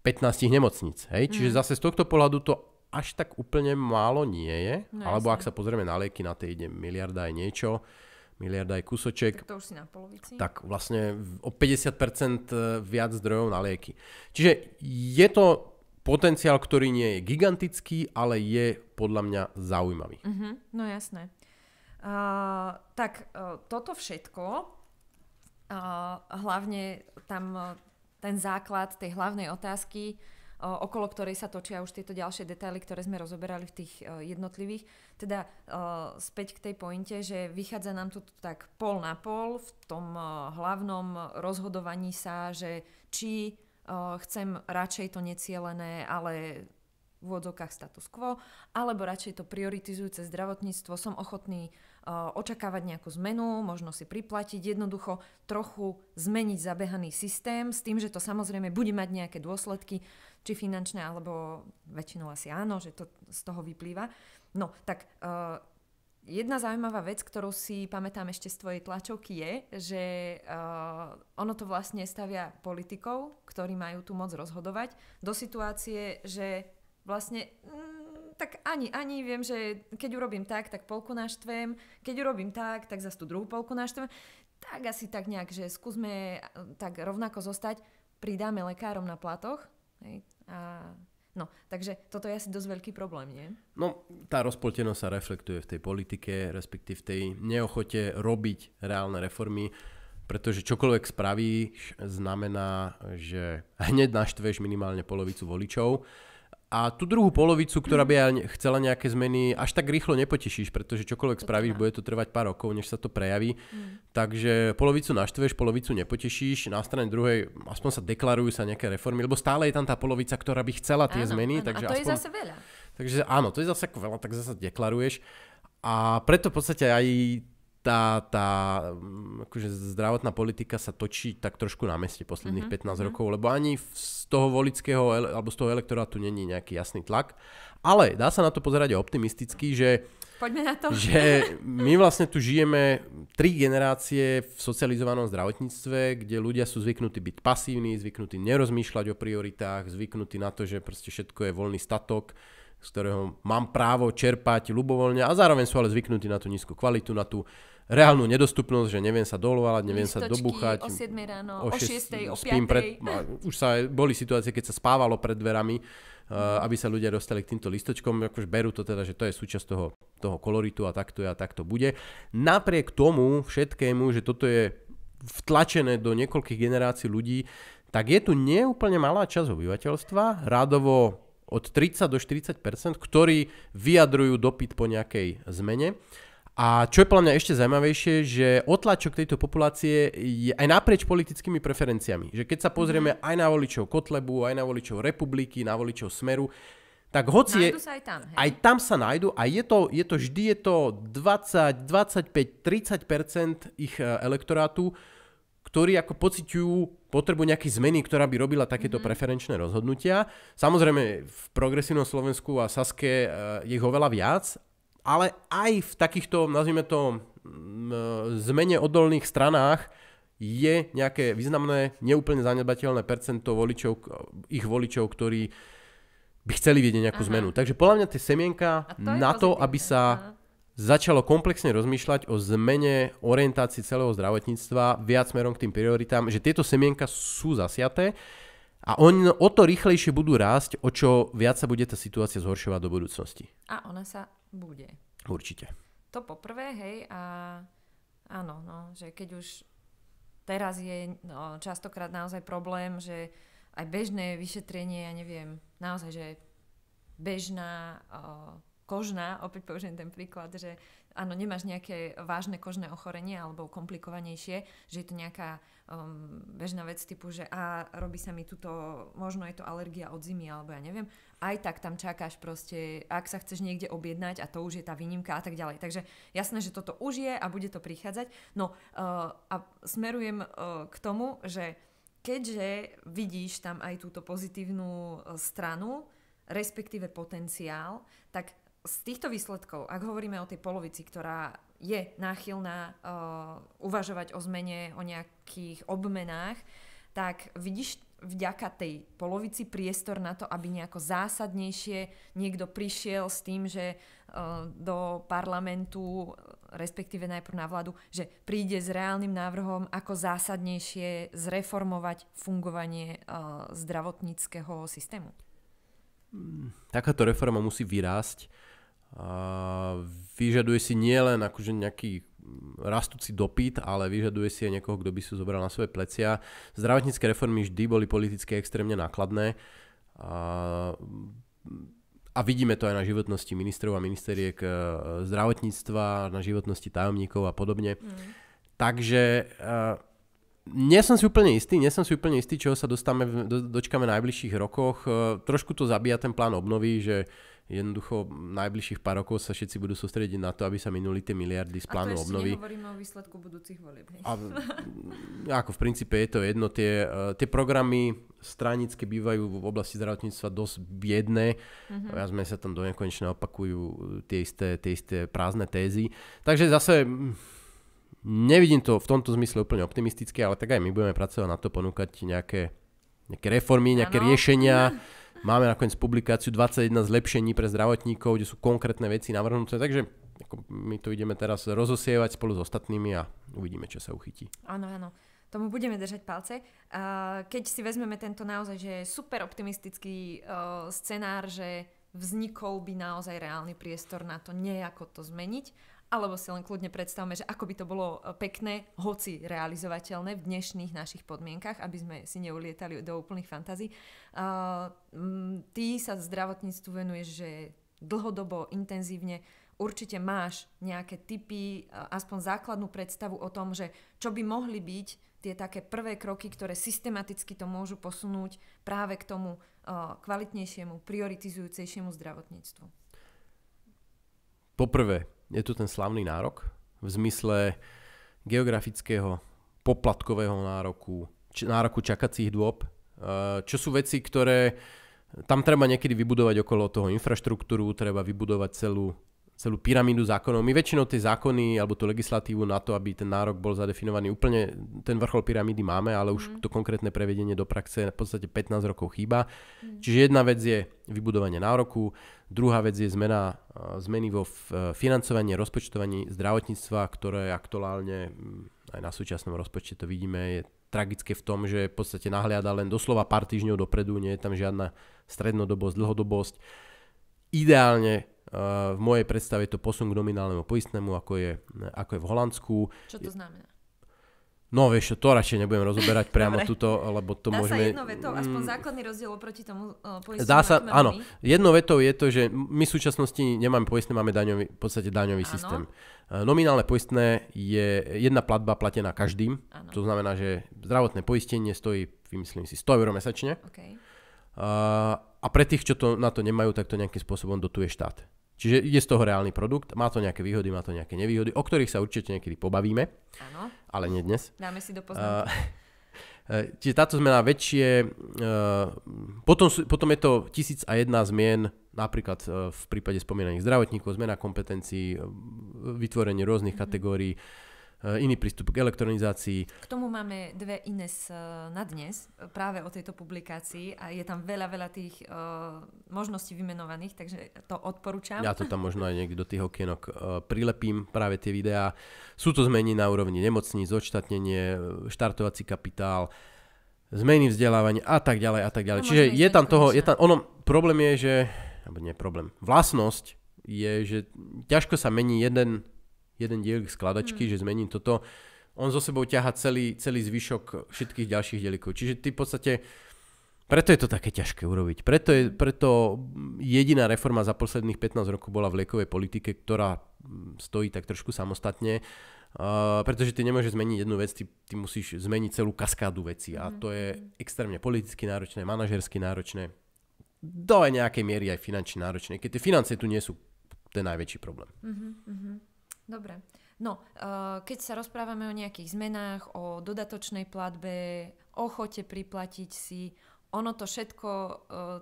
15 nemocnic. Hej? Mm. Čiže zase z tohto pohľadu to až tak úplne málo nie je. No, Alebo jasne. ak sa pozrieme na lieky, na tej ide miliarda aj niečo, miliarda aj kusoček. Tak to už si na polovici. Tak vlastne o 50% e, viac zdrojov na lieky. Čiže je to potenciál, ktorý nie je gigantický, ale je podľa mňa zaujímavý. Uh-huh. no jasné. Uh, tak uh, toto všetko, uh, hlavne tam e, ten základ tej hlavnej otázky, e, okolo ktorej sa točia už tieto ďalšie detaily, ktoré sme rozoberali v tých jednotlivých. Teda späť k tej pointe, že vychádza nám to tak pol na pol v tom hlavnom rozhodovaní sa, že či chcem radšej to necielené, ale v odzokách status quo, alebo radšej to prioritizujúce zdravotníctvo, som ochotný očakávať nejakú zmenu, možno si priplatiť, jednoducho trochu zmeniť zabehaný systém s tým, že to samozrejme bude mať nejaké dôsledky, či finančné, alebo väčšinou asi áno, že to z toho vyplýva. No tak uh, Jedna zaujímavá vec, ktorú si pamätám ešte z tvojej tlačovky je, že uh, ono to vlastne stavia politikov, ktorí majú tu moc rozhodovať, do situácie, že vlastne... Mm, tak ani, ani viem, že keď urobím tak, tak polku naštvem, keď urobím tak, tak zase tú druhú polku naštvem. Tak asi tak nejak, že skúsme eh, tak rovnako zostať, pridáme lekárom na platoch hej, a No, takže toto je asi dosť veľký problém, nie? No, tá rozpoltenosť sa reflektuje v tej politike, respektíve v tej neochote robiť reálne reformy, pretože čokoľvek spravíš, znamená, že hneď naštveš minimálne polovicu voličov a tú druhú polovicu, ktorá by aj chcela nejaké zmeny, až tak rýchlo nepotešíš, pretože čokoľvek spravíš, teda. bude to trvať pár rokov, než sa to prejaví. Mm. Takže polovicu naštveš, polovicu nepotešíš, na strane druhej aspoň sa deklarujú sa nejaké reformy, lebo stále je tam tá polovica, ktorá by chcela tie áno, zmeny. Áno, takže a to aspoň, je zase veľa. Takže áno, to je zase veľa, tak zase deklaruješ. A preto v podstate aj tá, tá mm, akože zdravotná politika sa točí tak trošku na meste posledných mm-hmm. Mhm. 15 rokov, lebo ani z toho volického alebo z toho elektorátu není nejaký jasný tlak. Ale dá sa na to pozerať optimisticky, že Poďme na to. Že my vlastne tu žijeme tri generácie v socializovanom zdravotníctve, kde ľudia sú zvyknutí byť pasívni, zvyknutí nerozmýšľať o prioritách, zvyknutí na to, že proste všetko je voľný statok, z ktorého mám právo čerpať ľubovoľne a zároveň sú ale zvyknutí na tú nízku kvalitu, na tú reálnu nedostupnosť, že neviem sa dolovať, neviem Listočky, sa dobuchať. o 7 ráno, o, 6, 6, o 5. Pred, už sa boli situácie, keď sa spávalo pred dverami, uh, aby sa ľudia dostali k týmto listočkom. Akože berú to teda, že to je súčasť toho, toho koloritu a takto je a takto bude. Napriek tomu všetkému, že toto je vtlačené do niekoľkých generácií ľudí, tak je tu neúplne malá časť obyvateľstva, rádovo od 30 do 40 ktorí vyjadrujú dopyt po nejakej zmene. A čo je podľa mňa ešte zaujímavejšie, že otlačok tejto populácie je aj naprieč politickými preferenciami. Že keď sa mhm. pozrieme aj na voličov Kotlebu, aj na voličov Republiky, na voličov Smeru, tak hoci je, sa aj, tam, hej? aj tam sa nájdu a je to, je to vždy je to 20, 25, 30 ich e, elektorátu, ktorí ako pociťujú potrebu nejakej zmeny, ktorá by robila takéto mm-hmm. preferenčné rozhodnutia. Samozrejme, v progresívnom Slovensku a Saske e, je ich oveľa viac, ale aj v takýchto, nazvime to, zmene odolných stranách je nejaké významné, neúplne zanedbateľné percento voličov, ich voličov, ktorí by chceli vidieť nejakú Aha. zmenu. Takže podľa mňa tie semienka to na to, aby sa začalo komplexne rozmýšľať o zmene orientácii celého zdravotníctva viac smerom k tým prioritám, že tieto semienka sú zasiaté a oni o to rýchlejšie budú rásť, o čo viac sa bude tá situácia zhoršovať do budúcnosti. A ona sa bude. Určite. To poprvé, hej, a áno, no, že keď už teraz je no, častokrát naozaj problém, že aj bežné vyšetrenie, ja neviem, naozaj, že bežná o, kožná, opäť použijem ten príklad, že áno, nemáš nejaké vážne kožné ochorenie alebo komplikovanejšie, že je to nejaká um, bežná vec typu, že a robí sa mi tuto, možno je to alergia od zimy alebo ja neviem, aj tak tam čakáš proste, ak sa chceš niekde objednať a to už je tá výnimka a tak ďalej. Takže jasné, že toto už je a bude to prichádzať. No uh, a smerujem uh, k tomu, že keďže vidíš tam aj túto pozitívnu uh, stranu, respektíve potenciál, tak z týchto výsledkov, ak hovoríme o tej polovici, ktorá je náchylná uh, uvažovať o zmene, o nejakých obmenách, tak vidíš vďaka tej polovici priestor na to, aby nejako zásadnejšie niekto prišiel s tým, že uh, do parlamentu, respektíve najprv na vládu, že príde s reálnym návrhom, ako zásadnejšie zreformovať fungovanie uh, zdravotníckého systému? Hmm. Takáto reforma musí vyrásť a vyžaduje si nielen akože nejaký rastúci dopyt, ale vyžaduje si aj niekoho, kto by si zobral na svoje plecia. Zdravotnícke reformy vždy boli politicky extrémne nákladné a, a vidíme to aj na životnosti ministrov a ministeriek e, zdravotníctva, na životnosti tajomníkov a podobne. Mm. Takže e, nie som si úplne istý, nie som si úplne istý, čoho sa dostáme, do, dočkáme v najbližších rokoch. E, trošku to zabíja ten plán obnovy, že jednoducho najbližších pár rokov sa všetci budú sústrediť na to, aby sa minuli tie miliardy z plánu obnovy. A to ešte o výsledku budúcich volieb. A, ako v princípe je to jedno, tie, e, tie programy stranické bývajú v oblasti zdravotníctva dosť biedné. Mm-hmm. Ja sme sa tam do nekonečna opakujú tie isté, tie isté prázdne tézy. Takže zase Nevidím to v tomto zmysle úplne optimistické, ale tak aj my budeme pracovať na to, ponúkať nejaké, nejaké reformy, nejaké ano. riešenia. Máme nakoniec publikáciu 21 zlepšení pre zdravotníkov, kde sú konkrétne veci navrhnuté, takže ako my to ideme teraz rozosievať spolu s ostatnými a uvidíme, čo sa uchytí. Áno, áno. Tomu budeme držať palce. Keď si vezmeme tento naozaj že super optimistický e, scenár, že vznikol by naozaj reálny priestor na to nejako to zmeniť, alebo si len kľudne predstavme, že ako by to bolo e, pekné, hoci realizovateľné v dnešných našich podmienkach, aby sme si neulietali do úplných fantazí. Uh, ty sa zdravotníctvu venuješ, že dlhodobo, intenzívne, určite máš nejaké typy, e, aspoň základnú predstavu o tom, že čo by mohli byť tie také prvé kroky, ktoré systematicky to môžu posunúť práve k tomu e, kvalitnejšiemu, prioritizujúcejšiemu zdravotníctvu? Poprvé, je tu ten slavný nárok v zmysle geografického poplatkového nároku, č- nároku čakacích dôb, e, čo sú veci, ktoré tam treba niekedy vybudovať okolo toho infraštruktúru, treba vybudovať celú celú pyramídu zákonov. My väčšinou tie zákony alebo tú legislatívu na to, aby ten nárok bol zadefinovaný úplne, ten vrchol pyramídy máme, ale už mm. to konkrétne prevedenie do praxe v podstate 15 rokov chýba. Mm. Čiže jedna vec je vybudovanie nároku, druhá vec je zmena, e, zmeny vo e, financovaní, rozpočtovaní zdravotníctva, ktoré aktuálne mm, aj na súčasnom rozpočte to vidíme, je tragické v tom, že v podstate nahliada len doslova pár týždňov dopredu, nie je tam žiadna strednodobosť, dlhodobosť. Ideálne Eh, v mojej predstave je to posun k nominálnemu poistnému, ako je, ako je v Holandsku. Čo to znamená? No vieš, to radšej nebudem rozoberať priamo túto, tuto, lebo to Dá môžeme... Dá sa jednou vetou, mm. aspoň základný rozdiel oproti tomu eh, poistnému. Dá sa, áno. My. Jednou vetou je to, že my v súčasnosti nemáme poistné, máme daňový, v podstate daňový áno. systém. Eh, nominálne poistné je jedna platba platená každým. Áno. To znamená, že zdravotné poistenie stojí, vymyslím si, 100 eur mesačne. Okay. Eh, a pre tých, čo to, na to nemajú, tak to nejakým spôsobom dotuje štát. Čiže je z toho reálny produkt, má to nejaké výhody, má to nejaké nevýhody, o ktorých sa určite niekedy pobavíme, Áno. ale nie dnes. Dáme si do poznámky. Eh, eh, čiže táto zmena väčšie, potom, potom je to 1001 zmien, napríklad v prípade spomínaných zdravotníkov, zmena kompetencií, vytvorenie rôznych mm-hmm. kategórií, Eh, iný prístup k elektronizácii. K tomu máme dve Ines eh, na dnes eh, práve o tejto publikácii a je tam veľa, veľa tých uh, možností vymenovaných, takže to odporúčam. Ja to tam možno aj niekde do tých okienok uh, prilepím, práve tie videá. Sú to zmeny na úrovni nemocní, zočtatnenie, štartovací kapitál, zmeny vzdelávania a tak ďalej a tak ďalej. No, Čiže je tam toho, je tam, ono, problém je, že, alebo nie problém, vlastnosť je, že ťažko sa mení jeden jeden diel skladačky, mm. že zmením toto. On zo sebou ťaha celý, celý zvyšok všetkých ďalších dielikov. Čiže ty v podstate preto je to také ťažké urobiť. Preto, je, preto jediná reforma za posledných 15 rokov bola v liekovej politike, ktorá stojí tak trošku samostatne, uh, pretože ty nemôžeš zmeniť jednu vec, ty, ty musíš zmeniť celú kaskádu veci a mm. to je extrémne politicky náročné, manažersky náročné, do aj nejakej miery aj finančne náročné, keď tie financie tu nie sú ten najväčší problém. Uh-huh, uh-huh. Dobre. No, eh, keď sa rozprávame o nejakých zmenách, o dodatočnej platbe, ochote priplatiť si, ono to všetko, eh,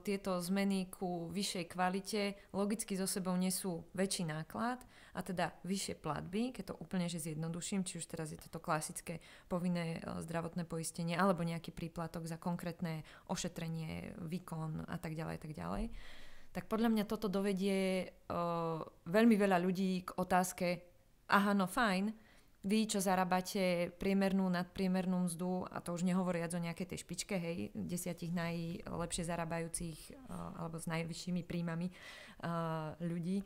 tieto zmeny ku vyššej kvalite logicky so sebou nesú väčší náklad a teda vyššie platby, keď to úplne že zjednoduším, či už teraz je toto klasické povinné eh, zdravotné poistenie alebo nejaký príplatok za konkrétne ošetrenie, výkon a tak ďalej, tak ďalej tak podľa mňa toto dovedie uh, veľmi veľa ľudí k otázke, aha, no fajn, vy, čo zarábate priemernú, nadpriemernú mzdu, a to už nehovoriac o nejakej tej špičke, hej, desiatich najlepšie zarábajúcich uh, alebo s najvyššími príjmami uh, ľudí,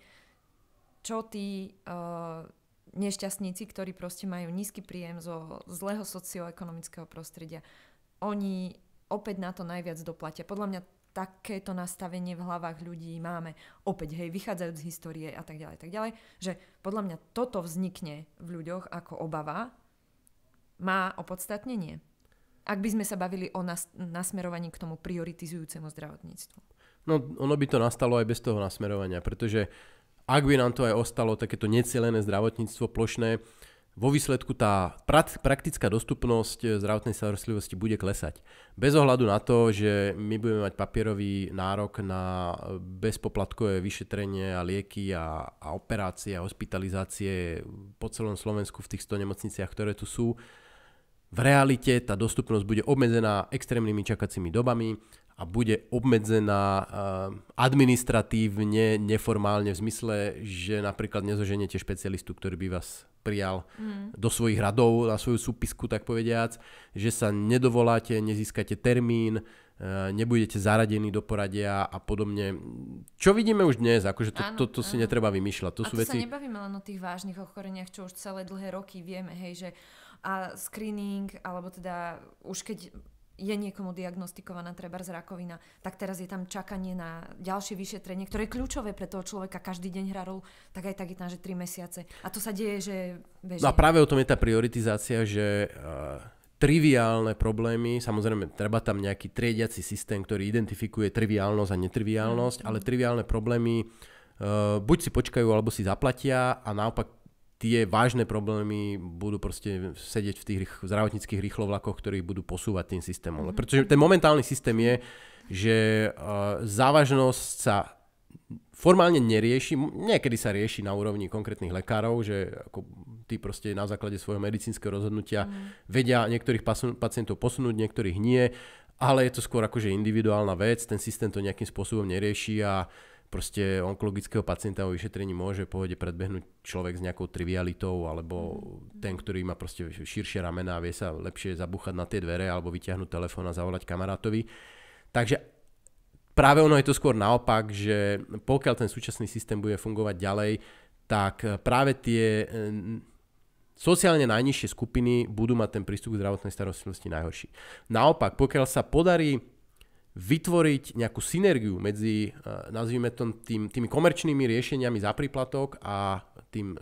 čo tí uh, nešťastníci, ktorí proste majú nízky príjem zo zlého socioekonomického prostredia, oni opäť na to najviac doplatia. Podľa mňa takéto nastavenie v hlavách ľudí máme. Opäť, hej, vychádzajú z histórie a tak ďalej, tak ďalej, že podľa mňa toto vznikne v ľuďoch ako obava, má opodstatnenie. Ak by sme sa bavili o nas- nasmerovaní k tomu prioritizujúcemu zdravotníctvu. No, ono by to nastalo aj bez toho nasmerovania, pretože ak by nám to aj ostalo takéto necelené zdravotníctvo plošné, vo výsledku tá praktická dostupnosť eh, zdravotnej starostlivosti bude klesať. Bez ohľadu na to, že my budeme mať papierový nárok na eh, bezpoplatkové vyšetrenie a lieky a, a operácie a hospitalizácie po celom Slovensku v tých 100 nemocniciach, ktoré tu sú, v realite tá dostupnosť bude obmedzená extrémnymi čakacími dobami a bude obmedzená eh, administratívne, neformálne v zmysle, že napríklad nezoženiete špecialistu, ktorý by vás prijal mm. do svojich radov, na svoju súpisku, tak povediac, že sa nedovoláte, nezískate termín, e, nebudete zaradení do poradia a podobne. Čo vidíme už dnes, akože to, áno, to, to, si áno. netreba vymýšľať. To a sú to veci... sa nebavíme len o tých vážnych ochoreniach, čo už celé dlhé roky vieme, hej, že a screening, alebo teda už keď je niekomu diagnostikovaná treba z rakovina, tak teraz je tam čakanie na ďalšie vyšetrenie, ktoré je kľúčové pre toho človeka, každý deň hrá rolu, tak aj tak je tam, že 3 mesiace. A to sa deje, že bežne. No a práve o tom je tá prioritizácia, že uh, triviálne problémy, samozrejme treba tam nejaký triediaci systém, ktorý identifikuje triviálnosť a netriviálnosť, mm, mm. ale triviálne problémy uh, buď si počkajú, alebo si zaplatia a naopak tie vážne problémy budú proste sedieť v tých zdravotníckých rýchlovlakoch, ktorých budú posúvať tým systémom. Mm-hmm. Pretože ten momentálny systém je, že uh, závažnosť sa formálne nerieši, niekedy sa rieši na úrovni konkrétnych lekárov, že ako tí proste na základe svojho medicínskeho rozhodnutia mm. vedia niektorých pacientov posunúť, niektorých nie, ale je to skôr akože individuálna vec, ten systém to nejakým spôsobom nerieši a uh, proste onkologického pacienta o vyšetrení môže pohode predbehnúť človek s nejakou trivialitou alebo mhm. ten, ktorý má proste širšie ramena a vie sa lepšie zabúchať na tie dvere alebo vyťahnuť telefón a zavolať kamarátovi. Takže práve ono je to skôr naopak, že pokiaľ ten súčasný systém bude fungovať ďalej, tak práve tie eh, sociálne najnižšie skupiny budú mať ten prístup k zdravotnej starostlivosti najhorší. Naopak, pokiaľ sa podarí vytvoriť nejakú synergiu medzi, e, nazvime to, tým, tými komerčnými riešeniami za príplatok a tým e,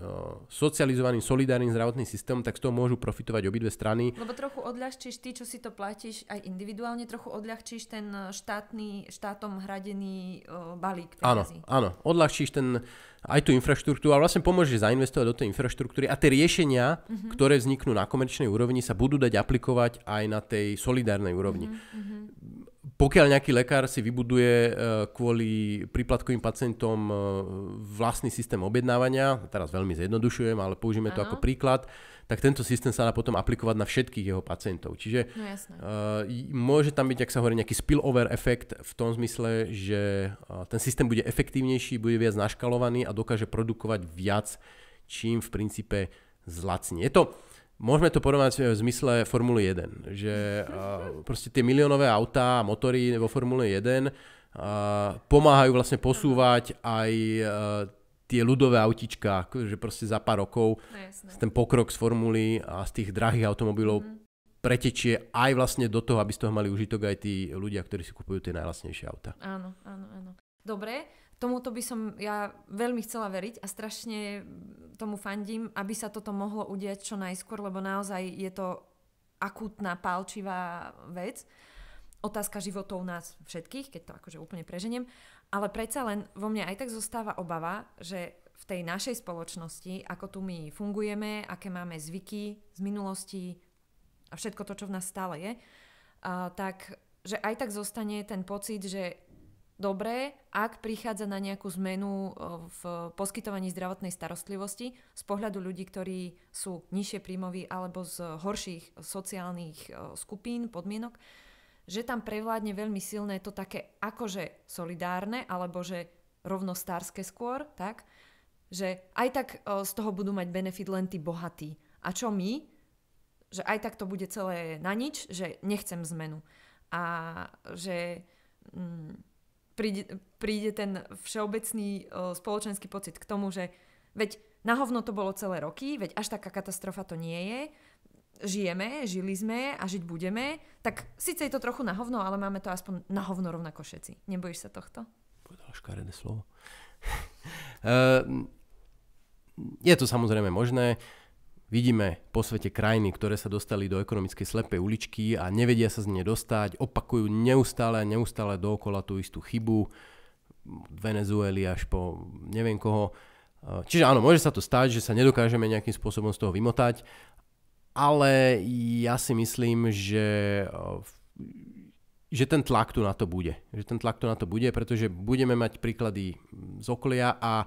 socializovaným solidárnym zdravotným systémom, tak z toho môžu profitovať obidve strany. Lebo trochu odľahčíš ty, čo si to platíš aj individuálne, trochu odľahčíš ten štátny, štátom hradený e, balík. Peniazy. Áno, áno, odľahčíš ten, aj tú infraštruktúru a vlastne pomôžeš zainvestovať do tej infraštruktúry a tie riešenia, uh-huh. ktoré vzniknú na komerčnej úrovni, sa budú dať aplikovať aj na tej solidárnej úrovni. uh-huh pokiaľ nejaký lekár si vybuduje e, kvôli príplatkovým pacientom e, vlastný systém objednávania, teraz veľmi zjednodušujem, ale použijeme to ako príklad, tak tento systém sa dá potom aplikovať na všetkých jeho pacientov. Čiže no, jasné. E, môže tam byť, ak sa hovorí, nejaký spillover efekt v tom zmysle, že ten systém bude efektívnejší, bude viac naškalovaný a dokáže produkovať viac, čím v princípe zlacní. Je to, Môžeme to porovnať eh, v zmysle Formuly 1, že eh, proste tie miliónové autá a motory vo Formule 1 eh, pomáhajú vlastne posúvať aj tie ľudové autička, že proste za pár rokov no, ten pokrok z Formuly a z tých drahých automobilov mm. pretečie aj vlastne do toho, aby z toho mali užitok aj tí ľudia, ktorí si kupujú tie najlasnejšie auta. Áno, áno, áno. Dobre, tomuto by som ja veľmi chcela veriť a strašne tomu fandím, aby sa toto mohlo udiať čo najskôr, lebo naozaj je to akútna, palčivá vec. Otázka životov nás všetkých, keď to akože úplne preženiem. Ale predsa len vo mne aj tak zostáva obava, že v tej našej spoločnosti, ako tu my fungujeme, aké máme zvyky z minulosti a všetko to, čo v nás stále je, tak že aj tak zostane ten pocit, že dobré, ak prichádza na nejakú zmenu e, v poskytovaní zdravotnej starostlivosti z pohľadu ľudí, ktorí sú nižšie príjmoví alebo z horších sociálnych e, skupín, podmienok, že tam prevládne veľmi silné to také akože solidárne alebo že rovnostárske skôr, tak? že aj tak e, z toho budú mať benefit len tí bohatí. A čo my? Že aj tak to bude celé na nič, že nechcem zmenu. A že... Mm, príde, príde ten všeobecný uh, spoločenský pocit k tomu, že veď na hovno to bolo celé roky, veď až taká katastrofa to nie je, žijeme, žili sme a žiť budeme, tak síce je to trochu na hovno, ale máme to aspoň na hovno rovnako všetci. Nebojíš sa tohto? Povedal škárené slovo. uh, je to samozrejme možné. Vidíme po svete krajiny, ktoré sa dostali do ekonomickej slepej uličky a nevedia sa z nej dostať, opakujú neustále a neustále dookola tú istú chybu, Venezueli až po neviem koho. Eh, čiže áno, môže sa to stať, že sa nedokážeme nejakým spôsobom z toho vymotať, ale ja si myslím, že, eh, že ten tlak tu na to bude. Že ten tlak tu na to bude, pretože budeme mať príklady z okolia a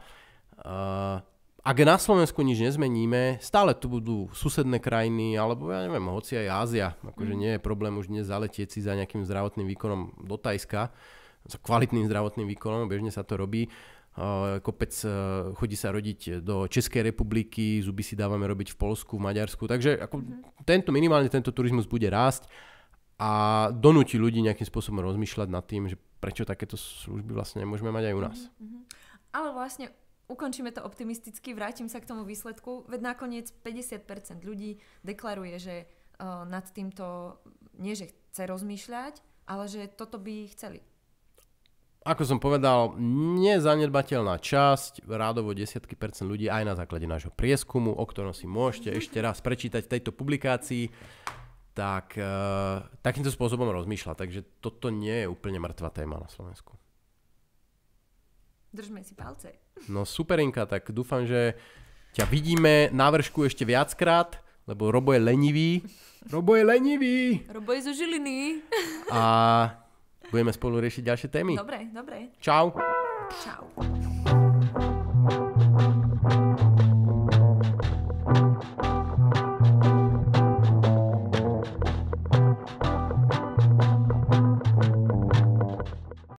eh, ak na Slovensku nič nezmeníme, stále tu budú susedné krajiny, alebo ja neviem, hoci aj Ázia. Akože mm. nie je problém už dnes zaletieť si za nejakým zdravotným výkonom do Tajska, za kvalitným zdravotným výkonom, bežne sa to robí. Kopec e, chodí sa rodiť do Českej republiky, zuby si dávame robiť v Polsku, v Maďarsku, takže ako mhm. tento, minimálne tento turizmus bude rásť a donúti ľudí nejakým spôsobom rozmýšľať nad tým, že prečo takéto služby vlastne nemôžeme mať aj u nás. Mhm, mhm. Ale vlastne ukončíme to optimisticky, vrátim sa k tomu výsledku, veď nakoniec 50% ľudí deklaruje, že uh, nad týmto nie, že chce rozmýšľať, ale že toto by chceli. Ako som povedal, nezanedbateľná časť, rádovo desiatky percent ľudí aj na základe nášho prieskumu, o ktorom si môžete mhm. ešte raz prečítať v tejto publikácii, tak e, takýmto spôsobom rozmýšľa. Takže toto nie je úplne mŕtva téma na Slovensku. Držme si palce. No superinka, tak dúfam, že ťa vidíme na vršku ešte viackrát, lebo Robo je lenivý. Robo je lenivý! Robo je zo Žiliny. A budeme spolu riešiť ďalšie témy. Dobre, dobre. Čau. Čau.